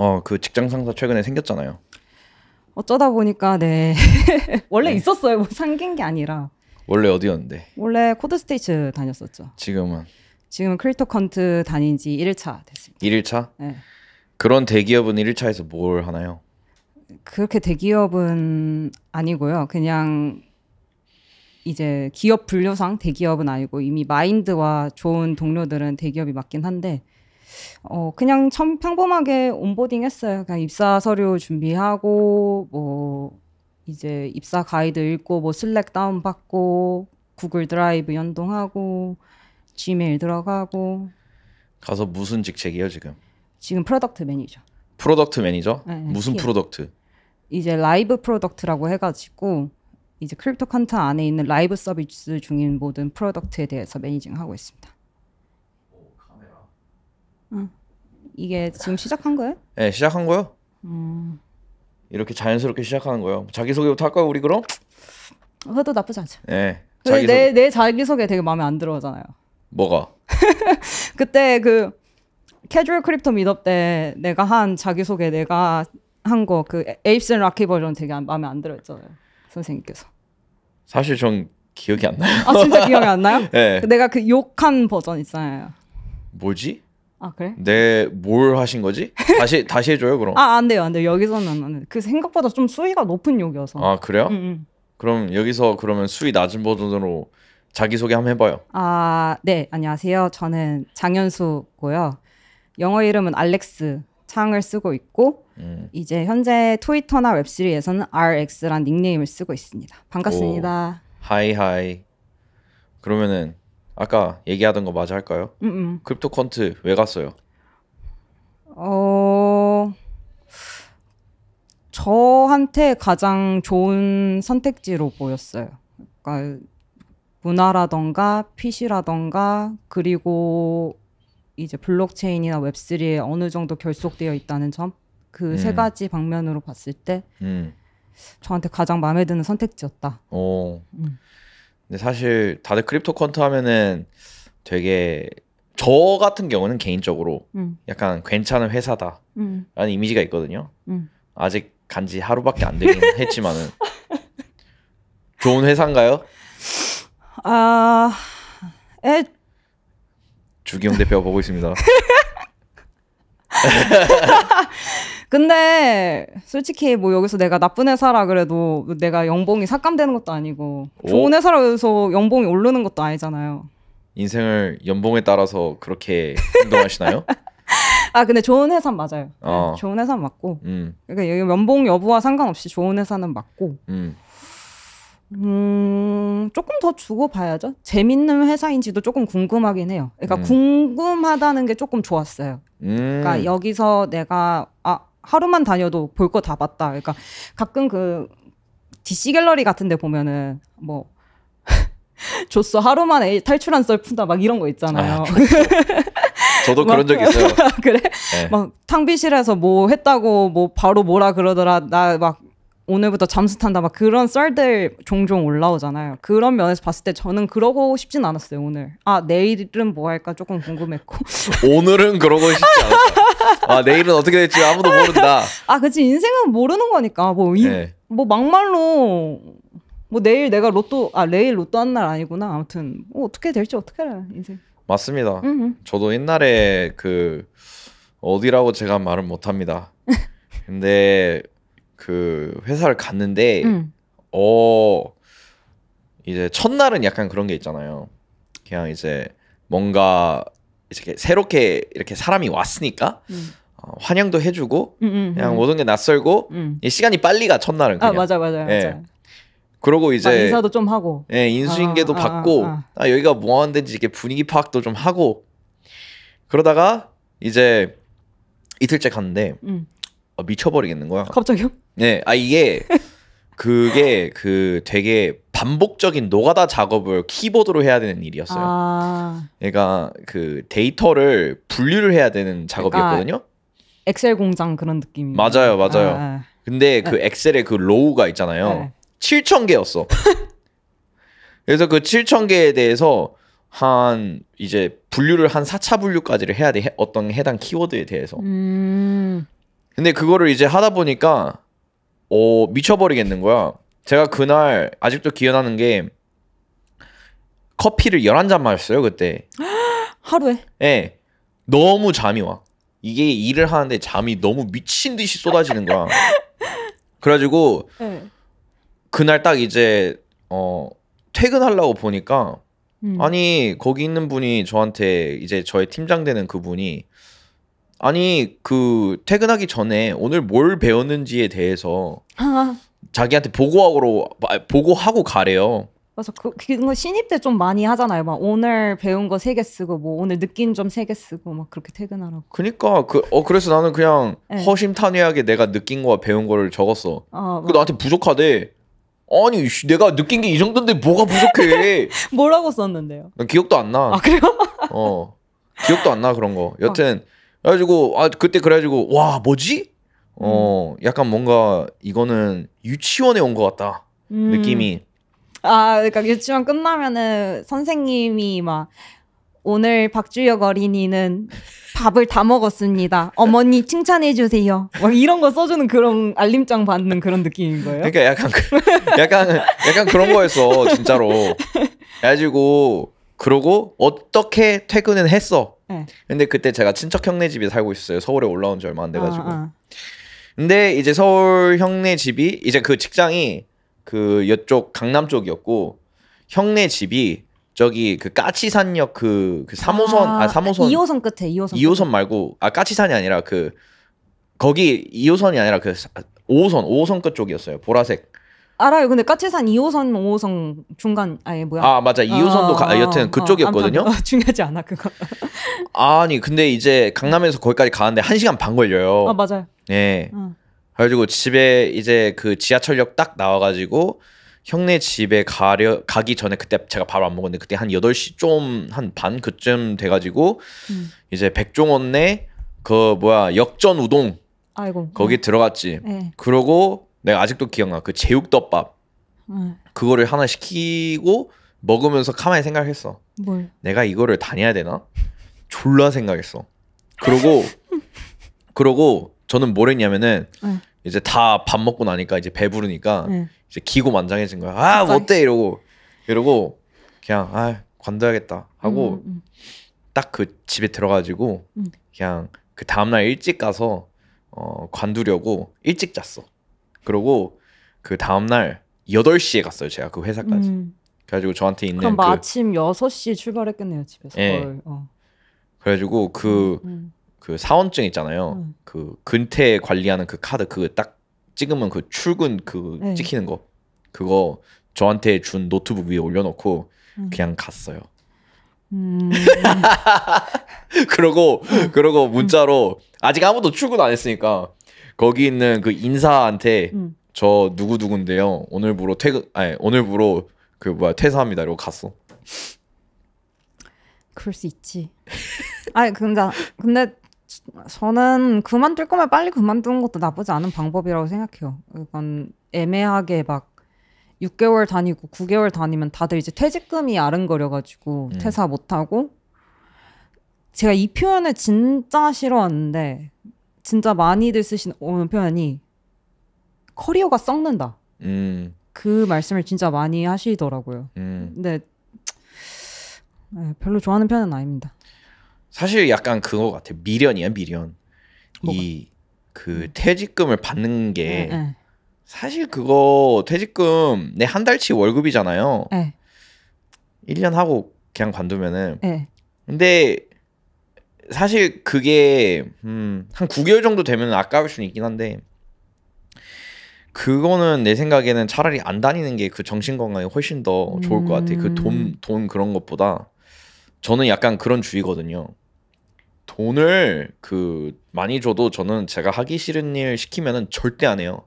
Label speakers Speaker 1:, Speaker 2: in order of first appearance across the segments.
Speaker 1: 어, 그 직장 상사 최근에 생겼잖아요.
Speaker 2: 어쩌다 보니까 네. 원래 네. 있었어요. 뭐 생긴 게 아니라.
Speaker 1: 원래 어디였는데?
Speaker 2: 원래 코드 스테이츠 다녔었죠. 지금은 지금은 크립토 컨트 다닌 지 1일차 됐습니다.
Speaker 1: 1일차? 네. 그런 대기업은 1일차에서 뭘 하나요?
Speaker 2: 그렇게 대기업은 아니고요. 그냥 이제 기업 분류상 대기업은 아니고 이미 마인드와 좋은 동료들은 대기업이 맞긴 한데 어, 그냥 참 평범하게 온보딩 했어요. 그냥 입사 서류 준비하고, 뭐, 이제 입사 가이드 읽고, 뭐, 슬랙 다운받고, 구글 드라이브 연동하고, 지메일 들어가고.
Speaker 1: 가서 무슨 직책이에요, 지금?
Speaker 2: 지금 프로덕트 매니저.
Speaker 1: 프로덕트 매니저? 네, 네 무슨 키워. 프로덕트?
Speaker 2: 이제 라이브 프로덕트라고 해가지고, 이제 크립토 칸트 안에 있는 라이브 서비스 중인 모든 프로덕트에 대해서 매니징하고 있습니다. 이게 지금 시작한 거예요?
Speaker 1: 네, 시작한 거요. 음. 이렇게 자연스럽게 시작하는 거예요. 자기소개부터 할까요, 우리 그럼?
Speaker 2: 그것도 나쁘지 않죠.
Speaker 1: 네. 자기소 내, 내
Speaker 2: 자기소개 되게 마음에 안 들어 하잖아요. 뭐가? 그때 그 캐주얼 크립토 미업 때 내가 한 자기소개 내가 한 거 그 에이프스 앤키 버전 되게 마음에 안 들어 했잖아요. 선생님께서.
Speaker 1: 사실 전 기억이 안 나요. 아 진짜 기억이
Speaker 2: 안 나요? 네. 내가 그 욕한 버전 있잖아요. 뭐지? 아 그래?
Speaker 1: 내뭘 네, 하신 거지? 다시 다시 해줘요 그럼. 아안
Speaker 2: 돼요 안 돼요 여기서는 안 돼. 그 생각보다 좀 수위가 높은 욕이어서. 아 그래요? 응, 음, 응. 음.
Speaker 1: 그럼 여기서 그러면 수위 낮은 버전으로 자기 소개 한번 해봐요.
Speaker 2: 아 네 안녕하세요 저는 장현수고요. 영어 이름은 알렉스 창을 쓰고 있고 음. 이제 현재 트위터나 웹3에서는 RX란 닉네임을 쓰고 있습니다. 반갑습니다. 오.
Speaker 1: 하이 하이. 그러면은 아까 얘기하던 거 마저 할까요? 음, 음. 크립토 컨트 왜 갔어요?
Speaker 2: 어 저한테 가장 좋은 선택지로 보였어요. 그러니까 문화라던가 핏이라던가 그리고 이제 블록체인이나 웹3에 어느 정도 결속되어 있다는 점 그세 음. 가지 방면으로 봤을 때 음. 저한테 가장 마음에 드는 선택지였다.
Speaker 1: 음. 근데 사실 다들 크립토 퀀트 하면은 되게 저 같은 경우는 개인적으로 음. 약간 괜찮은 회사다라는 음. 이미지가 있거든요. 음. 아직 간지 하루밖에 안 되긴 했지만은 좋은 회사인가요?
Speaker 2: 아, 에
Speaker 1: 주기영 대표 보고 있습니다.
Speaker 2: 근데 솔직히 뭐 여기서 내가 나쁜 회사라 그래도 내가 연봉이 삭감되는 것도 아니고 좋은 회사라 그래서 연봉이 오르는 것도 아니잖아요.
Speaker 1: 인생을 연봉에 따라서 그렇게 행동하시나요아
Speaker 2: 근데 좋은 회사 맞아요. 어. 네, 좋은 회사 맞고 음. 그러니까 연봉 여부와 상관없이 좋은 회사는 맞고 음. 음, 조금 더 주고 봐야죠. 재밌는 회사인지도 조금 궁금하긴 해요. 그러니까 음. 궁금하다는 게 조금 좋았어요. 음. 그러니까 여기서 내가 아 하루만 다녀도 볼 거 다 봤다. 그러니까 가끔 그 DC 갤러리 같은 데 보면은 뭐 줬어 하루만 에 탈출한 썰 푼다 막 이런 거 있잖아요. 아,
Speaker 1: 그렇죠. 저도 그런 적 있어요. 그래? 네.
Speaker 2: 막 탕비실에서 뭐 했다고 뭐 바로 뭐라 그러더라. 나 막 오늘부터 잠수 탄다 막 그런 썰들 종종 올라오잖아요. 그런 면에서 봤을 때 저는 그러고 싶진 않았어요 오늘. 아 내일은 뭐 할까 조금 궁금했고.
Speaker 1: 오늘은 그러고 싶지 않았어. 아, 내일은 어떻게 될지 아무도 모른다.
Speaker 2: 아, 그치. 인생은 모르는 거니까. 뭐, 이, 네. 뭐 막말로 뭐 내일 내가 로또, 아, 내일 로또 한 날 아니구나. 아무튼 뭐 어떻게 될지 어떻게 알아, 인생.
Speaker 1: 맞습니다. 음흠. 저도 옛날에 그 어디라고 제가 말은 못합니다. 근데 그 회사를 갔는데 음. 어 이제 첫날은 약간 그런 게 있잖아요. 그냥 이제 뭔가 이렇게 새롭게 이렇게 사람이 왔으니까 음. 어, 환영도 해주고 음음 음, 음. 그냥 모든 게 낯설고 음. 이 시간이 빨리 가 첫날은 아, 그냥. 아 맞아 맞아 예. 맞아. 그러고 이제 인사도 좀 하고. 예, 인수인계도 아, 아, 받고 아, 아, 아, 여기가 뭐 하는지 이렇게 분위기 파악도 좀 하고 그러다가 이제 이틀째 갔는데 음. 아, 미쳐버리겠는 거야. 갑자기요? 네, 아 이게 그게 그 되게 반복적인 노가다 작업을 키보드로 해야 되는 일이었어요.
Speaker 2: 아.
Speaker 1: 그러니까 그 데이터를 분류를 해야 되는 작업이었거든요. 아,
Speaker 2: 엑셀 공장 그런 느낌 맞아요, 맞아요. 아. 아.
Speaker 1: 근데 그 아. 엑셀의 그 로우가 있잖아요. 7천 아. 개였어. 그래서 그 7천 개에 대해서 한 이제 분류를 한 4차 분류까지를 해야 돼. 어떤 해당 키워드에 대해서.
Speaker 2: 음.
Speaker 1: 근데 그거를 이제 하다 보니까 어, 미쳐버리겠는 거야. 제가 그날 아직도 기억나는 게 커피를 11잔 마셨어요, 그때. 하루에? 네. 너무 잠이 와. 이게 일을 하는데 잠이 너무 미친 듯이 쏟아지는 거야. 그래가지고 네. 그날 딱 이제 어 퇴근하려고 보니까 음. 아니 거기 있는 분이 저한테 이제 저의 팀장 되는 그분이 아니 그 퇴근하기 전에 오늘 뭘 배웠는지에 대해서 자기한테 보고하고 아, 보고하고 가래요.
Speaker 2: 맞아 그 그거 신입 때 좀 많이 하잖아요. 막 오늘 배운 거 세 개 쓰고 뭐 오늘 느낀 점세개 쓰고 막 그렇게 퇴근하라고.
Speaker 1: 그니까 그 어 그래서 나는 그냥 네. 허심탄회하게 내가 느낀 거와 배운 거를 적었어. 아, 그 나한테 부족하대. 아니 내가 느낀 게 이 정도인데 뭐가 부족해?
Speaker 2: 뭐라고 썼는데요?
Speaker 1: 기억도 안 나. 아 그래요? 어 기억도 안 나 그런 거. 여튼. 아. 그래가지고 아 그때 그래가지고 와 뭐지? 음. 어 음. 약간 뭔가 이거는 유치원에 온 것 같다
Speaker 2: 음. 느낌이. 아 그러니까 유치원 끝나면은 선생님이 막 오늘 박주혁 어린이는 밥을 다 먹었습니다. 어머니 칭찬해 주세요. 막 이런 거 써주는 그런 알림장 받는 그런 느낌인 거예요. 그러니까
Speaker 1: 약간 그, 약간 약간 그런 거였어 진짜로. 그래 가지고 그러고 어떻게 퇴근은 했어. 네. 근데 그때 제가 친척 형네 집에 살고 있었어요. 서울에 올라온 지 얼마 안 돼가지고. 아, 아. 근데 이제 서울 형네 집이 이제 그 직장이 그 이쪽 강남 쪽이었고 형네 집이 저기 그 까치산역 그, 그 3호선 아, 아 3호선 2호선
Speaker 2: 끝에 2호선 2호선 끝에.
Speaker 1: 말고 아 까치산이 아니라 그 거기 2호선이 아니라 그 5호선 5호선 끝 쪽이었어요 보라색
Speaker 2: 알아요. 근데 까치산 2호선, 5호선 중간 아예 뭐야? 아 맞아 2호선도 어, 아, 가, 어, 어. 여튼 그쪽이었거든요. 아, 중요하지 않아
Speaker 1: 그거. 아니 근데 이제 강남에서 거기까지 가는데 1 시간 반 걸려요. 아 맞아요. 예. 네. 응. 그래가지고 집에 이제 그 지하철역 딱 나와가지고 형네 집에 가려 가기 전에 그때 제가 바로 안 먹었는데 그때 한 8시 좀 한 반 그쯤 돼가지고 음. 이제 백종원네 그 뭐야 역전 우동 아이고 거기 네. 들어갔지. 네. 그러고 내가 아직도 기억나. 그 제육덮밥. 응. 네. 그거를 하나 시키고 먹으면서 가만히 생각했어. 뭘? 내가 이거를 다녀야 되나? 졸라 생각했어. 그러고 그러고 저는 뭘 했냐면은 응. 네. 이제 다 밥 먹고 나니까 이제 배부르니까 응. 네. 이제 기고만장해진 거야. 아, 어때 이러고 이러고 그냥 아, 관둬야겠다 하고 음, 음. 음. 딱그 집에 들어가지고 음. 그냥 그 다음날 일찍 가서 어, 관두려고 일찍 잤어. 그러고 그 다음 날 8시에 갔어요. 제가 그 회사까지. 음. 그래가지고 저한테 있는 그럼 그 아침
Speaker 2: 6시 에 출발했겠네요 집에서. 예. 어.
Speaker 1: 그래가지고 그그 음, 음. 그 사원증 있잖아요. 음. 그 근태 관리하는 그 카드 그 딱 찍으면 그 출근 그 네. 찍히는 거 그거 저한테 준 노트북 위에 올려놓고 음. 그냥 갔어요. 음... 그러고 어. 그러고 음. 문자로 아직 아무도 출근 안 했으니까 거기 있는 그 인사한테 음. 저 누구 누구인데요. 오늘부로 퇴근 아니 오늘부로 그 뭐야 퇴사합니다. 이러고 갔어.
Speaker 2: 그럴 수 있지. 아니 근데 근데 저는 그만둘 거면 빨리 그만두는 것도 나쁘지 않은 방법이라고 생각해요. 이건 애매하게 막 6개월 다니고 9개월 다니면 다들 이제 퇴직금이 아른거려가지고 음. 퇴사 못하고 제가 이 표현을 진짜 싫어하는데 진짜 많이들 쓰신 어, 표현이 커리어가 썩는다. 음. 그 말씀을 진짜 많이 하시더라고요. 음. 근데 네, 별로 좋아하는 편은 아닙니다.
Speaker 1: 사실 약간 그거 같아. 미련이야 미련. 이 그 퇴직금을 받는 게 네, 네. 사실 그거 퇴직금 내 한 달치 월급이잖아요. 네. 예. 1년 하고 그냥 관두면은. 근데 사실 그게 음, 한 9개월 정도 되면 아까울 수는 있긴 한데 그거는 내 생각에는 차라리 안 다니는 게 그 정신 건강에 훨씬 더 좋을 것 같아요. 그돈돈 음. 돈 그런 것보다 저는 약간 그런 주의거든요. 돈을 그 많이 줘도 저는 제가 하기 싫은 일 시키면은 절대 안 해요.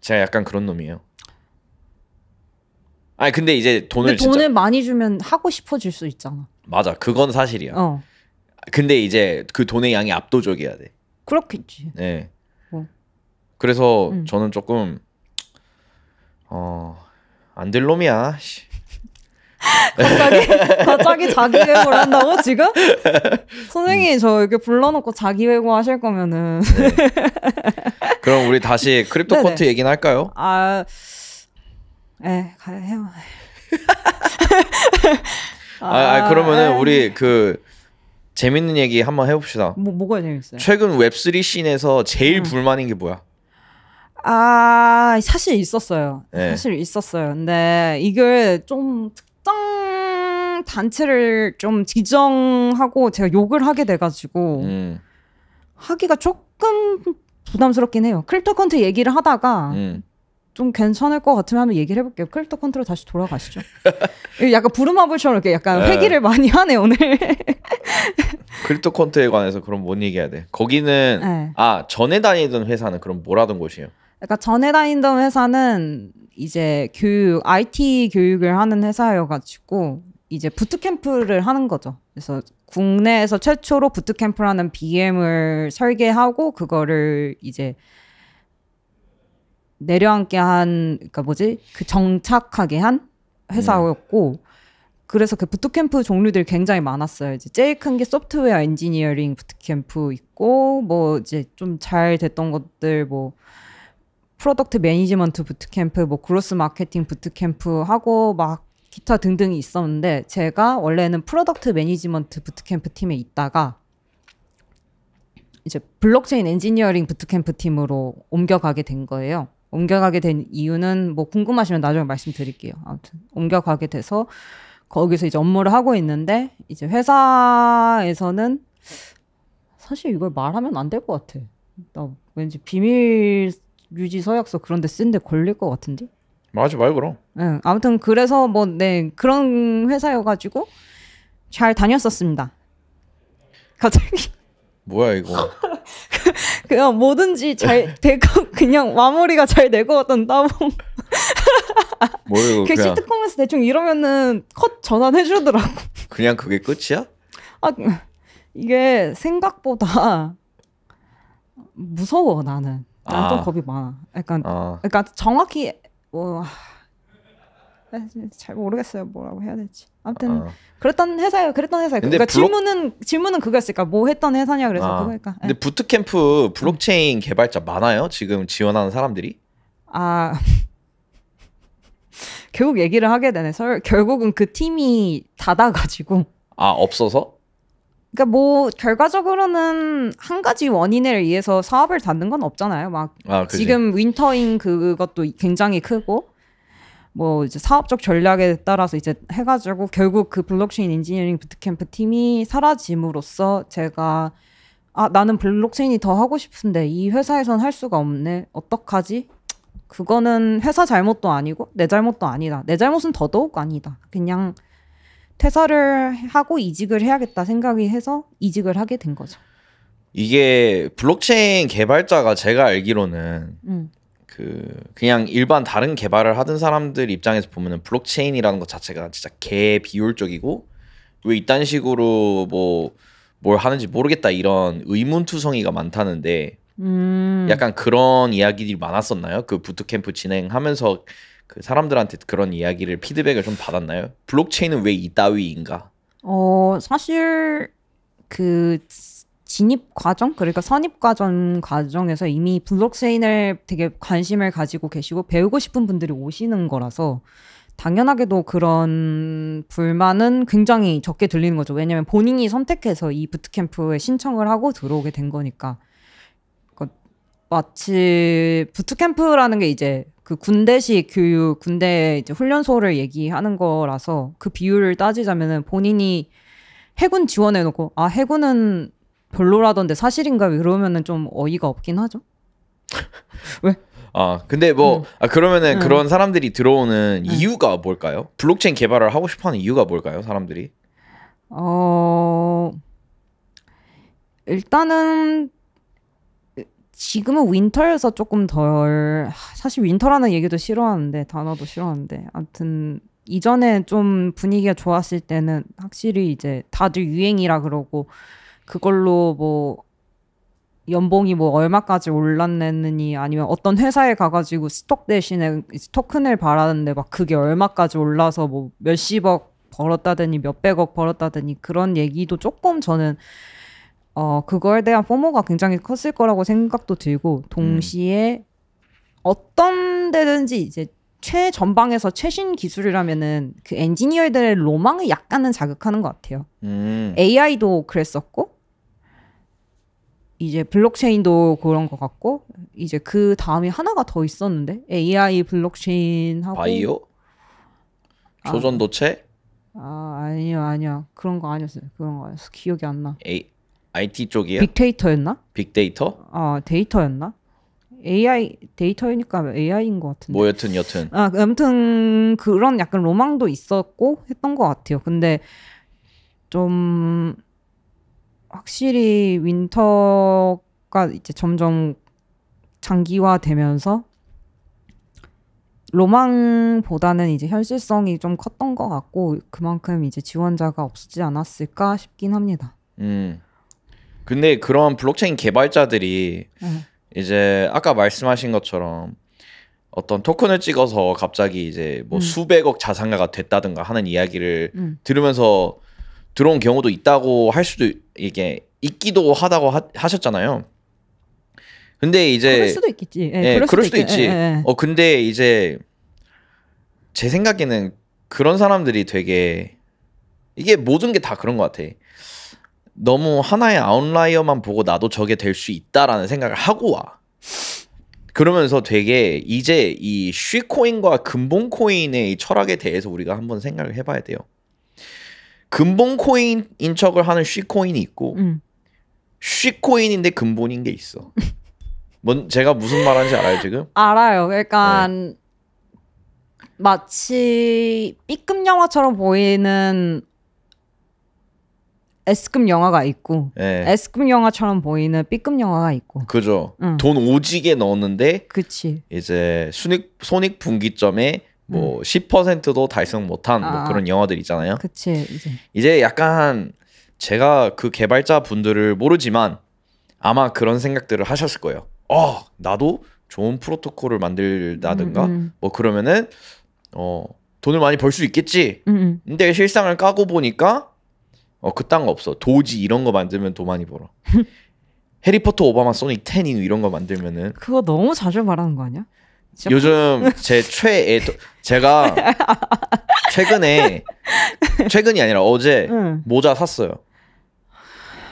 Speaker 1: 제가 약간 그런 놈이에요. 아니 근데 이제 돈을 근데 돈을 진짜...
Speaker 2: 많이 주면 하고 싶어질 수 있잖아.
Speaker 1: 맞아, 그건 사실이야. 어. 근데 이제 그 돈의 양이 압도적이야 돼.
Speaker 2: 그렇겠지.
Speaker 1: 네. 어. 그래서 음. 저는 조금 어 안 될 놈이야. 갑자기
Speaker 2: 갑자기 자기 회고를 한다고 지금? 선생님 저 이렇게 불러놓고 자기 회고 하실 거면은. 네.
Speaker 1: 그럼 우리 다시 크립토 콘트 얘기는 할까요?
Speaker 2: 아. 네, 가요 해요. 아, 아, 그러면은 아, 우리 예.
Speaker 1: 그 재밌는 얘기 한번 해봅시다. 뭐
Speaker 2: 뭐가 재밌어요?
Speaker 1: 최근 웹3 씬에서 제일 음. 불만인 게 뭐야?
Speaker 2: 아 사실 있었어요. 네. 사실 있었어요. 근데 이걸 좀 특정 단체를 좀 지정하고 제가 욕을 하게 돼가지고 음. 하기가 조금 부담스럽긴 해요. 크립토 컨트 얘기를 하다가 음. 좀 괜찮을 것 같으면 한번 얘기를 해볼게요. 크립토 컨트롤 다시 돌아가시죠. 약간 부루마블처럼 이렇게 약간 네. 회기를 많이 하네 오늘.
Speaker 1: 크립토 컨트에 관해서 그럼 뭔 얘기해야 돼? 거기는 네. 아 전에 다니던 회사는 그럼 뭐라던 곳이에요?
Speaker 2: 그러니까 전에 다니던 회사는 이제 교육 IT 교육을 하는 회사여가지고 이제 부트캠프를 하는 거죠. 그래서 국내에서 최초로 부트캠프라는 BM을 설계하고 그거를 이제 내려앉게 한그니까 뭐지 그 정착하게 한 회사였고 네. 그래서 그 부트캠프 종류들이 굉장히 많았어요. 이제 제일 큰 게 소프트웨어 엔지니어링 부트캠프 있고 뭐 이제 좀 잘 됐던 것들 뭐 프로덕트 매니지먼트 부트캠프 뭐 그로스 마케팅 부트캠프 하고 막 기타 등등이 있었는데 제가 원래는 프로덕트 매니지먼트 부트캠프 팀에 있다가 이제 블록체인 엔지니어링 부트캠프 팀으로 옮겨가게 된 거예요. 옮겨가게 된 이유는 뭐 궁금하시면 나중에 말씀드릴게요. 아무튼 옮겨가게 돼서 거기서 이제 업무를 하고 있는데 이제 회사에서는 사실 이걸 말하면 안 될 것 같아. 나 왠지 비밀 유지 서약서 그런 데쓰데 걸릴 것 같은데.
Speaker 1: 맞아 말 그럼.
Speaker 2: 응. 아무튼 그래서 뭐네 그런 회사여가지고 잘 다녔었습니다. 갑자기.
Speaker 1: 뭐야 이거.
Speaker 2: 그냥 뭐든지 잘 네. 되고 그냥 마무리가 잘 되고 어떤 따봉.
Speaker 1: 모르고 뭐 그 시트콤에서
Speaker 2: 대충 이러면은 컷 전환해 주더라고.
Speaker 1: 그냥 그게 끝이야?
Speaker 2: 아 이게 생각보다 무서워 나는. 난좀 아. 겁이 많아. 약간 아. 그러니까 정확히 와. 어... 잘 모르겠어요. 뭐라고 해야 될지. 아무튼 아. 그랬던 회사예요. 그랬던 회사예요. 그러니까 블록... 질문은 질문은 그거였으니까 뭐 했던 회사냐 그래서 아. 그거니까.
Speaker 1: 예. 근데 네. 부트캠프 블록체인 개발자 많아요? 지금 지원하는 사람들이?
Speaker 2: 아 결국 얘기를 하게 되네. 설, 결국은 그 팀이 닫아가지고.
Speaker 1: 아 없어서?
Speaker 2: 그니까뭐 결과적으로는 한 가지 원인을 위해서 사업을 닫는 건 없잖아요. 막 아, 지금 윈터인 그것도 굉장히 크고 뭐 이제 사업적 전략에 따라서 이제 해가지고 결국 그 블록체인 엔지니어링 부트캠프 팀이 사라짐으로써 제가 아 나는 블록체인이 더 하고 싶은데 이 회사에선 할 수가 없네 어떡하지 그거는 회사 잘못도 아니고 내 잘못도 아니다 내 잘못은 더더욱 아니다 그냥 퇴사를 하고 이직을 해야겠다 생각이 해서 이직을 하게 된 거죠.
Speaker 1: 이게 블록체인 개발자가 제가 알기로는 음. 그 그냥 일반 다른 개발을 하던 사람들 입장에서 보면은 블록체인이라는 것 자체가 진짜 개 비효율적이고 왜 이딴 식으로 뭐 뭘 하는지 모르겠다 이런 의문투성이가 많다는데 음. 약간 그런 이야기들이 많았었나요? 그 부트캠프 진행하면서 그 사람들한테 그런 이야기를 피드백을 좀 받았나요? 블록체인은 왜 이따위인가?
Speaker 2: 어 사실 그 진입 과정 그러니까 선입 과정 과정에서 이미 블록체인을 되게 관심을 가지고 계시고 배우고 싶은 분들이 오시는 거라서 당연하게도 그런 불만은 굉장히 적게 들리는 거죠. 왜냐하면 본인이 선택해서 이 부트캠프에 신청을 하고 들어오게 된 거니까. 그러니까 마치 부트캠프라는 게 이제 그 군대식 교육, 군대 이제 훈련소를 얘기하는 거라서 그 비율을 따지자면은 본인이 해군 지원해놓고 아 해군은 별로라던데 사실인가 그러면은 좀 어이가 없긴 하죠.
Speaker 1: 왜? 아 근데 뭐 음. 아, 그러면은 음. 그런 사람들이 들어오는 음. 이유가 뭘까요? 블록체인 개발을 하고 싶어하는 이유가 뭘까요, 사람들이?
Speaker 2: 어 일단은 지금은 윈터여서 조금 덜 사실 윈터라는 얘기도 싫어하는데 단어도 싫어하는데 아무튼 이전에 좀 분위기가 좋았을 때는 확실히 이제 다들 유행이라 그러고 그걸로 뭐 연봉이 뭐 얼마까지 올랐느니 아니면 어떤 회사에 가가지고 스톡 대신에 토큰을 바라는데 막 그게 얼마까지 올라서 뭐 몇십억 벌었다더니 몇백억 벌었다더니 그런 얘기도 조금 저는 어 그거에 대한 포모가 굉장히 컸을 거라고 생각도 들고 음. 동시에 음. 어떤 데든지 이제 최전방에서 최신 기술이라면은 그 엔지니어들의 로망을 약간은 자극하는 것 같아요. 음. AI도 그랬었고 이제 블록체인도 그런 것 같고 이제 그 다음에 하나가 더 있었는데 AI 블록체인하고 바이오
Speaker 1: 아. 조선도체
Speaker 2: 아, 아 아니요 아니요 그런 거 아니었어요 그런 거 아니었어 기억이 안 나
Speaker 1: IT 쪽이야
Speaker 2: 빅데이터였나
Speaker 1: 빅데이터
Speaker 2: 아 데이터였나 AI 데이터이니까 AI인 것 같은데
Speaker 1: 뭐 여튼 여튼
Speaker 2: 아 아무튼 그런 약간 로망도 있었고 했던 것 같아요 근데 좀 확실히 윈터가 이제 점점 장기화되면서 로망보다는 이제 현실성이 좀 컸던 것 같고 그만큼 이제 지원자가 없지 않았을까 싶긴 합니다.
Speaker 1: 음. 근데 그런 블록체인 개발자들이 네. 이제 아까 말씀하신 것처럼 어떤 토큰을 찍어서 갑자기 이제 뭐 음. 수백억 자산가가 됐다든가 하는 이야기를 음. 들으면서 들어온 경우도 있다고 할 수도 이게 있기도 하다고 하, 셨잖아요 근데 이제 그럴 수도
Speaker 2: 있겠지. 예, 예, 그럴 수도, 있, 있지. 예, 예, 예,
Speaker 1: 어 근데 이제 제 생각에는 그런 사람들이 되게 이게 모든 게 다 그런 것 같아. 너무 하나의 아웃라이어만 보고 나도 저게 될 수 있다라는 생각을 하고 와. 그러면서 되게 이제 이 쉬코인과 근본코인의이 철학에 대해서 우리가 한번 생각을 해봐야 돼요. 근본 코인인 척을 하는 쉬코인이 있고 음. 쉬코인인데 근본인 게 있어. 뭔 제가 무슨 말하는지 알아요 지금?
Speaker 2: 알아요. 그러니까 네. 마치 B급 영화처럼 보이는 S급 영화가 있고 네. S급 영화처럼 보이는 B급 영화가
Speaker 1: 있고 그죠. 응. 돈 오지게 넣었는데 그치. 이제 순익 손익 분기점에 뭐 음. 10%도 달성 못한 뭐 아, 뭐 그런 영화들 있잖아요.
Speaker 2: 그치 이제
Speaker 1: 이제 약간 제가 그 개발자 분들을 모르지만 아마 그런 생각들을 하셨을 거예요. 어 나도 좋은 프로토콜을 만들다든가 음, 음. 뭐 그러면은 어 돈을 많이 벌 수 있겠지. 음, 음. 근데 실상을 까고 보니까 어 그딴 거 없어. 도지 이런 거 만들면 돈 많이 벌어. 해리포터 오바마 소닉 10 이런 거 만들면은
Speaker 2: 그거 너무 자주 말하는 거 아니야? 요즘 뭐. 제
Speaker 1: 최애 도, 제가 최근에 최근이 아니라 어제 응. 모자 샀어요.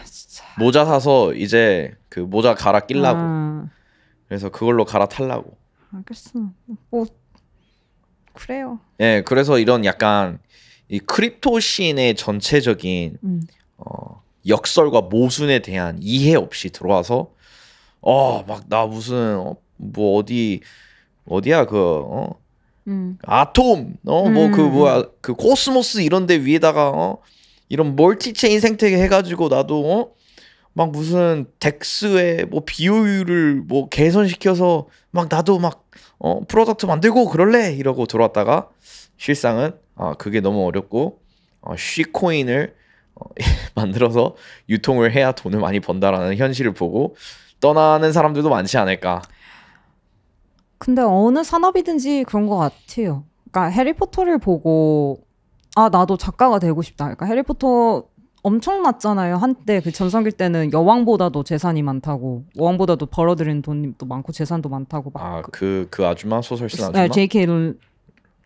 Speaker 1: 진짜. 모자 사서 이제 그 모자 갈아 끼려고. 아. 그래서 그걸로 갈아 탈라고.
Speaker 2: 알겠어. 뭐 그래요.
Speaker 1: 예, 그래서 이런 약간 이 크립토 씬의 전체적인 음. 어, 역설과 모순에 대한 이해 없이 들어와서 어막 나 무슨 어, 뭐 어디 어디야 그 어? 음. 아톰 어 뭐 그 음. 뭐야 그 코스모스 이런 데 위에다가 어 이런 멀티체인 생태계 해가지고 나도 어? 막 무슨 덱스의 뭐 비효율을 뭐 개선시켜서 막 나도 막 어, 프로덕트 만들고 그럴래 이러고 들어왔다가 실상은 아 그게 너무 어렵고 어, 쉬코인을 어, 만들어서 유통을 해야 돈을 많이 번다라는 현실을 보고 떠나는 사람들도 많지 않을까
Speaker 2: 근데 어느 산업이든지 그런 것 같아요. 그러니까 해리포터를 보고 아 나도 작가가 되고 싶다. 그러니까 해리포터 엄청났잖아요. 한때 그 전성기 때는 여왕보다도 재산이 많다고 여왕보다도 벌어들인 돈도 많고 재산도 많다고 아그그
Speaker 1: 그 아줌마 소설 쓴 네, 아줌마 네, J.K.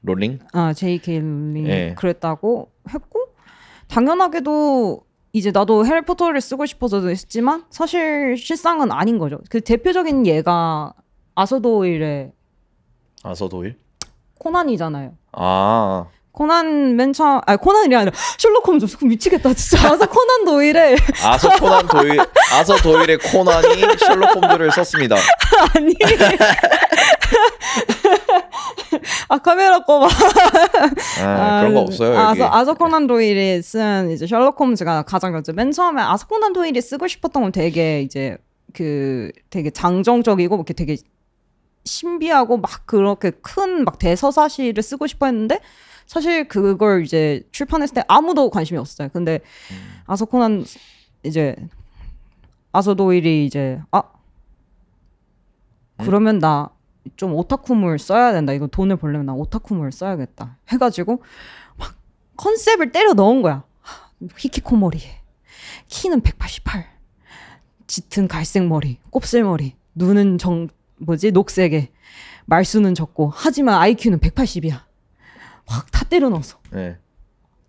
Speaker 1: 롤링
Speaker 2: 아 J.K. 롤링 네. 그랬다고 했고 당연하게도 이제 나도 해리포터를 쓰고 싶어서 했지만 사실 실상은 아닌 거죠. 그 대표적인 예가 아서도일의 아서도일? 코난이잖아요. 아. 코난 맨 처음 아 코난이 아니라 셜록 홈즈 미치겠다 진짜 아서 코난 도일에
Speaker 1: 아서 코난 도일 아서 도일의 코난이 셜록 홈즈를 썼습니다. 아니
Speaker 2: 아 카메라 꺼봐
Speaker 1: 아, 아, 그런 거 없어요 아, 여기. 아서,
Speaker 2: 아서 코난 도일이 쓴 이제 셜록 홈즈가 가장 먼맨 그렇죠. 처음에 아서 코난 도일이 쓰고 싶었던 건 되게 이제 그 되게 장정적이고 뭐 이렇게 되게 신비하고 막 그렇게 큰 막 대서사시를 쓰고 싶어 했는데 사실 그걸 이제 출판했을 때 아무도 관심이 없었어요. 근데 음. 아서코는 이제 아서도일이 이제 아 그러면 나 좀 오타쿠물 써야 된다. 이거 돈을 벌려면 나 오타쿠물 써야겠다. 해가지고 막 컨셉을 때려 넣은 거야. 히키코머리 키는 188 짙은 갈색 머리 곱슬머리 눈은 정 뭐지 녹색에 말수는 적고 하지만 IQ는 180이야. 확 다 때려 넣어서. 네.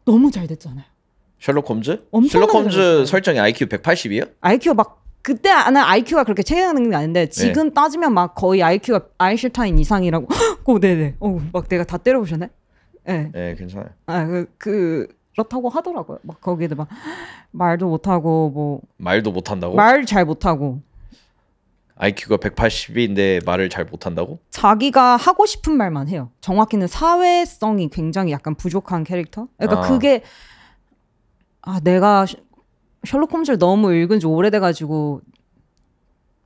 Speaker 2: 너무 잘 됐잖아요.
Speaker 1: 셜록 홈즈? 셜록 홈즈 설정이 IQ 1 8 0이요
Speaker 2: IQ 막 그때 나는 IQ가 그렇게 체계하게 아닌데 지금 네. 따지면 막 거의 IQ가 아인슈타인 이상이라고. 고 네네. 어막 내가 다 때려보셨네. 네. 네 괜찮아요. 아그 그, 그렇다고 하더라고요. 막 거기에도 막 말도 못하고 뭐
Speaker 1: 말도 못한다고? 말
Speaker 2: 잘 못하고
Speaker 1: IQ가 180인데 말을 잘 못한다고?
Speaker 2: 자기가 하고 싶은 말만 해요. 정확히는 사회성이 굉장히 약간 부족한 캐릭터. 그러니까 아. 그게 아 내가 셜록 홈즈를 너무 읽은 지 오래돼가지고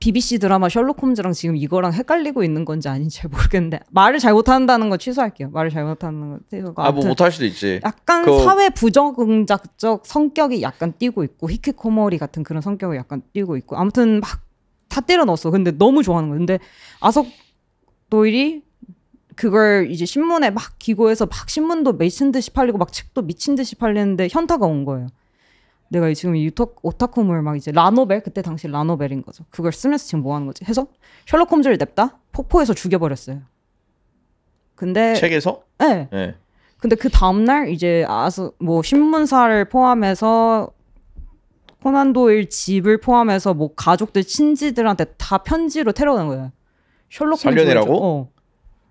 Speaker 2: BBC 드라마 셜록 홈즈랑 지금 이거랑 헷갈리고 있는 건지 아닌지 잘 모르겠는데 말을 잘 못한다는 거 취소할게요. 말을 잘 못하는 거 취소가. 아 뭐 못할
Speaker 1: 수도 있지. 약간 그 사회
Speaker 2: 부적응적 성격이 약간 띄고 있고 히키코모리 같은 그런 성격이 약간 띄고 있고 아무튼 막다 때려 넣었어. 근데 너무 좋아하는 거야. 근데 아석 도일이 그걸 이제 신문에 막 기고해서 막 신문도 미친 듯이 팔리고 막 책도 미친 듯이 팔리는데 현타가 온 거예요. 내가 지금 유토 오타쿠물 막 이제 라노벨 그때 당시 라노벨인 거죠. 그걸 쓰면서 지금 뭐 하는 거지? 해서 셜록 홈즈를 냅다 폭포에서 죽여버렸어요. 근데 책에서? 네. 네. 근데 그 다음날 이제 아서 뭐 신문사를 포함해서 코난 도일 집을 포함해서 뭐 가족들 친지들한테 다 편지로 테러하는 거예요. 셜록 살려내라고? 어.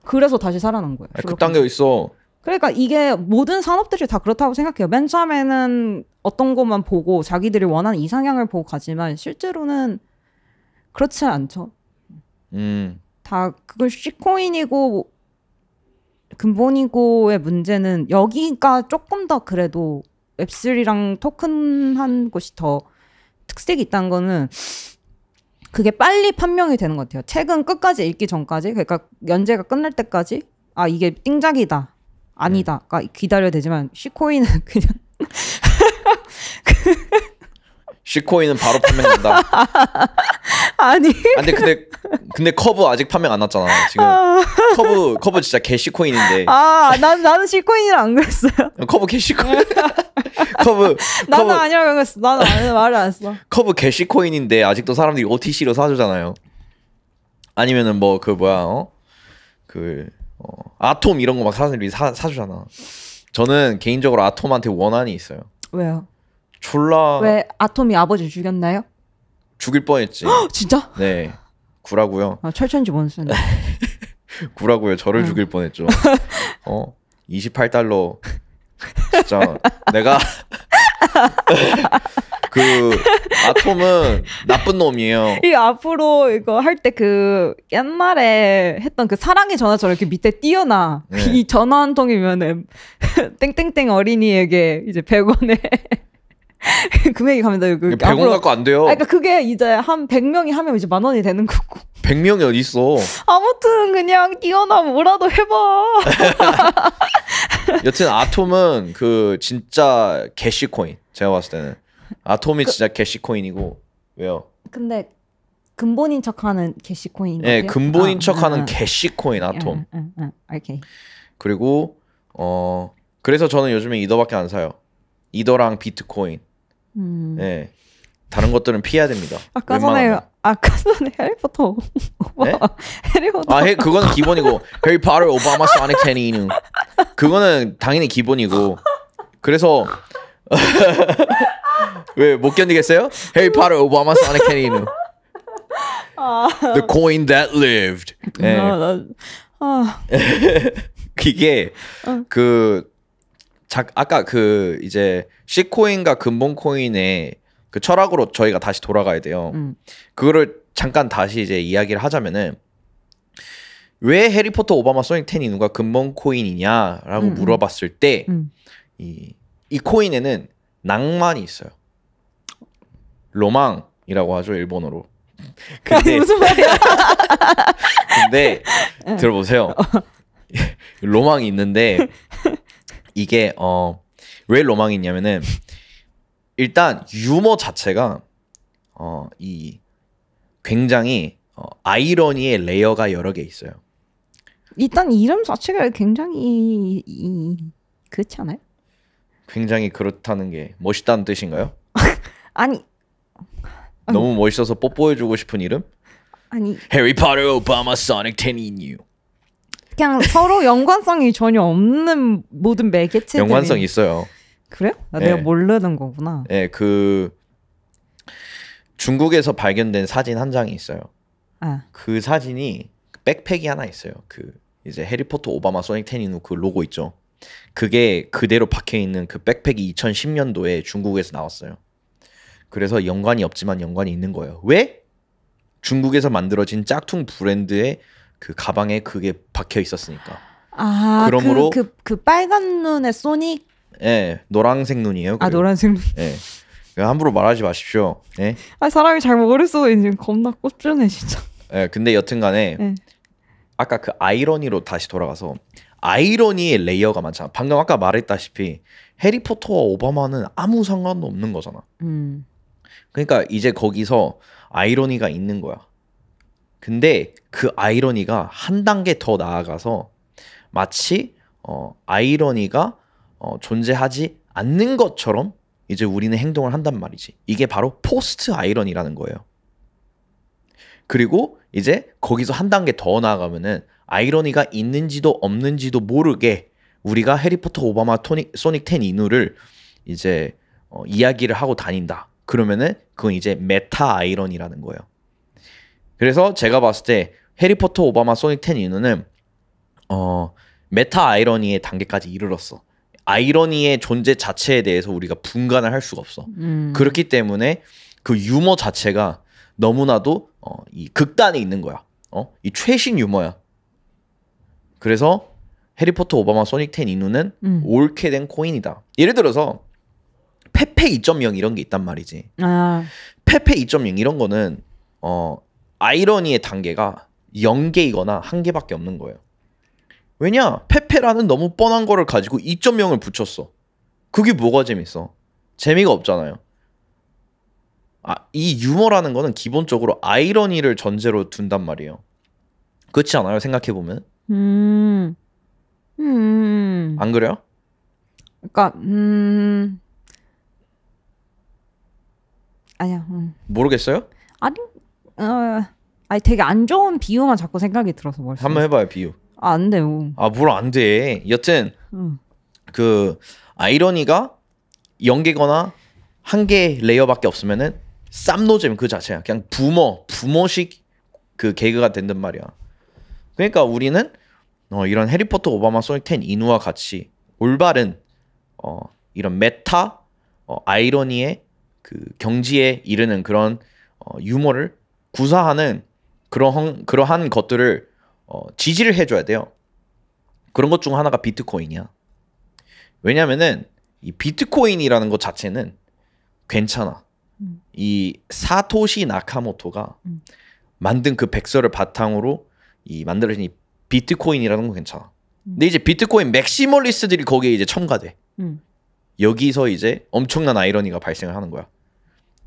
Speaker 2: 그래서 다시 살아난 거예요. 아, 그딴 게 있어. 그러니까 이게 모든 산업들이 다 그렇다고 생각해요. 맨 처음에는 어떤 것만 보고 자기들이 원하는 이상향을 보고 가지만 실제로는 그렇지 않죠. 음. 다 그걸 시코인이고 근본이고의 문제는 여기가 조금 더 그래도 웹3랑 토큰한 곳이 더 특색이 있다는 거는 그게 빨리 판명이 되는 것 같아요. 책은 끝까지 읽기 전까지, 그러니까 연재가 끝날 때까지, 아, 이게 띵작이다. 아니다. 네. 아, 기다려야 되지만, 시코이는 그냥.
Speaker 1: 시코이는 바로 판매된다. 아니. 아, 근데 근데 근데 커브 아직 판매 안 났잖아. 지금 아. 커브 커브 진짜 개 시코인인데.
Speaker 2: 아, 난 나는 시코인이라 안 그랬어요.
Speaker 1: 어, 커브 개 시코인. 커브. 나는
Speaker 2: 아니라고 그랬어. 나는 아니, 말을 안 했어.
Speaker 1: 커브 개 시코인인데 아직도 사람들이 OTC로 사주잖아요. 아니면은 뭐 그 뭐야 어? 그 어, 아톰 이런 거 막 사람들이 사 사주잖아. 저는 개인적으로 아톰한테 원한이 있어요. 왜요? 졸라 왜
Speaker 2: 아톰이 아버지 죽였나요?
Speaker 1: 죽일 뻔했지. 진짜? 네. 구라고요. 아, 철천지 뭔슨. 구라고요. 저를 죽일 뻔했죠. 어, 28달러. 진짜 내가 그 아톰은 나쁜 놈이에요.
Speaker 2: 이 앞으로 이거 할 때 그 옛날에 했던 그 사랑의 전화처럼 이렇게 밑에 띄어나 네. 이 전화 한 통이면은 땡땡땡 어린이에게 이제 100원에
Speaker 1: 금액이 갑면나이 그 100원 갖고 안 돼요. 그러니까
Speaker 2: 그게 이제 한 100명이 하면 이제 만 원이
Speaker 1: 되는 거고. 100명이 어디 있어?
Speaker 2: 아무튼 그냥 뛰어나 뭐라도 해봐.
Speaker 1: 여튼 아톰은 그 진짜 개시 코인. 제가 봤을 때는 아톰이 그, 진짜 개시 코인이고 왜요?
Speaker 2: 근데 근본인 척하는 개시 코인. 네, 근본인 아, 척하는 아, 개시
Speaker 1: 코인 아톰. 아,
Speaker 2: 아, 아, 오케이.
Speaker 1: 그리고 어 그래서 저는 요즘에 이더밖에 안 사요. 이더랑 비트코인. 음. 네. 다른 것들은 피해야 됩니다. 아까 전에
Speaker 2: 아까 전에 해리포터 오바
Speaker 1: 네? 해리포터 아 해, 그거는 기본이고 해리포터 오바마 소닉 테니는 그거는 당연히 기본이고 그래서 왜못 견디겠어요? 해리포터 오바마 소닉 테니는
Speaker 2: 아. The
Speaker 1: coin that lived 네. 아, 예. 나, 아. 게그 자, 아까 그 이제 시 코인과 근본 코인의 그 철학으로 저희가 다시 돌아가야 돼요. 음. 그거를 잠깐 다시 이제 이야기를 하자면은 왜 해리포터 오바마 소닉 텐인누가 근본 코인이냐라고 음, 음. 물어봤을 때이이 음. 이 코인에는 낭만이 있어요. 로망이라고 하죠 일본어로. 근데 아니, 무슨
Speaker 2: 말이야?
Speaker 1: 근데 들어보세요. 어. 로망이 있는데 이게 어왜 로망이 있냐면은 일단 유머 자체가 어이 굉장히 어, 아이러니의 레이어가 여러 개 있어요.
Speaker 2: 일단 이름 자체가 굉장히 이, 그렇지 않아요?
Speaker 1: 굉장히 그렇다는 게 멋있다는 뜻인가요? 아니 너무 멋있어서 뽀뽀해주고 싶은 이름? 아니 해리 포터 오바마 소닉 테니뉴
Speaker 2: 그냥 서로 연관성이 전혀 없는 모든 매개체들 연관성 있어요. 그래요? 아, 내가 네. 모르는 거구나.
Speaker 1: 예, 네, 그 중국에서 발견된 사진 한 장이 있어요. 아. 그 사진이 백팩이 하나 있어요. 그 이제 해리포터 오바마 소닉 테니누 그 로고 있죠. 그게 그대로 박혀 있는 그 백팩이 2010년도에 중국에서 나왔어요. 그래서 연관이 없지만 연관이 있는 거예요. 왜? 중국에서 만들어진 짝퉁 브랜드의 그 가방에 그게 박혀 있었으니까.
Speaker 2: 아, 그러므로 그, 그, 그 빨간 눈의 소닉.
Speaker 1: 예, 노란색 눈이에요. 아, 그리고. 아, 노란색 눈. 예. 함부로 말하지 마십시오. 예.
Speaker 2: 아, 사람이 잘 모를 수도 있는 겁나 꼽주네 진짜.
Speaker 1: 예, 근데 여튼간에 예. 아까 그 아이러니로 다시 돌아가서 아이러니의 레이어가 많잖아. 방금 아까 말했다시피 해리포터와 오바마는 아무 상관도 없는 거잖아. 음. 그러니까 이제 거기서 아이러니가 있는 거야. 근데 그 아이러니가 한 단계 더 나아가서 마치 어, 아이러니가 어, 존재하지 않는 것처럼 이제 우리는 행동을 한단 말이지. 이게 바로 포스트 아이러니라는 거예요. 그리고 이제 거기서 한 단계 더 나아가면은 아이러니가 있는지도 없는지도 모르게 우리가 해리포터 오바마 토닉, 소닉 텐인누를 이제 어, 이야기를 하고 다닌다. 그러면은 그건 이제 메타 아이러니라는 거예요. 그래서 제가 봤을 때 해리포터 오바마 소닉 10 이유는 어 메타 아이러니의 단계까지 이르렀어. 아이러니의 존재 자체에 대해서 우리가 분간을 할 수가 없어. 음. 그렇기 때문에 그 유머 자체가 너무나도 어, 이 극단에 있는 거야. 어? 이 최신 유머야. 그래서 해리포터 오바마 소닉 10 인우는 음. 옳게 된 코인이다. 예를 들어서 페페 2.0 이런 게 있단 말이지. 아. 페페 2.0 이런 거는 어 아이러니의 단계가 0개이거나 1개밖에 없는 거예요. 왜냐? 페페라는 너무 뻔한 거를 가지고 2.0을 붙였어. 그게 뭐가 재밌어? 재미가 없잖아요. 아, 이 유머라는 거는 기본적으로 아이러니를 전제로 둔단 말이에요. 그렇지 않아요? 생각해 보면.
Speaker 2: 음. 음. 안 그래요? 그러니까 음. 아니야. 음. 모르겠어요? 아니. 어, 아니 되게 안 좋은 비유만 자꾸 생각이 들어서 머릿 한번 해봐요 비유. 아, 안 돼요.
Speaker 1: 아뭘 안 돼? 여튼 응. 그 아이러니가 연계거나 한 개 레이어밖에 없으면은 쌈노잼 그 자체야. 그냥 부모 부모식 그 개그가 된단 말이야. 그러니까 우리는 어, 이런 해리포터 오바마 소닉 텐 인우와 같이 올바른 어, 이런 메타 어, 아이러니의 그 경지에 이르는 그런 어, 유머를 구사하는 그러한, 그러한 것들을 어, 지지를 해줘야 돼요. 그런 것 중 하나가 비트코인이야. 왜냐면은 이 비트코인이라는 것 자체는 괜찮아. 음. 이 사토시 나카모토가 음. 만든 그 백서를 바탕으로 이 만들어진 이 비트코인이라는 건 괜찮아. 음. 근데 이제 비트코인 맥시멀리스트들이 거기에 이제 첨가돼. 여기서 이제 엄청난 아이러니가 발생을 하는 거야.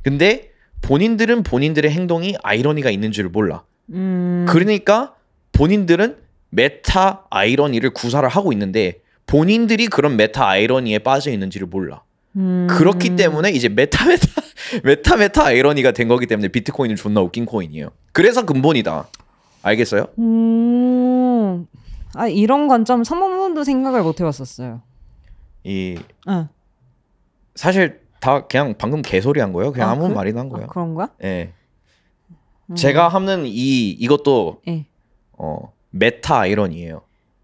Speaker 1: 근데 본인들은 본인들의 행동이 아이러니가 있는 줄 몰라. 음... 그러니까 본인들은 메타 아이러니를 구사를 하고 있는데 본인들이 그런 메타 아이러니에 빠져 있는지를 몰라. 음... 그렇기 때문에 이제 메타 메타 메타 메타 아이러니가 된 거기 때문에 비트코인은 존나 웃긴 코인이에요. 그래서 근본이다. 알겠어요?
Speaker 2: 음... 아 이런 관점 한 번도 생각을 못 해봤었어요. 이 어.
Speaker 1: 사실 다 그냥 방금 개소리 한 거예요. 그냥 아, 아무 그? 말이나 한 거예요. 아, 그런 거야? 예. 음. 제가 하는 이 이것도 예. 어 메타 아이러니예요.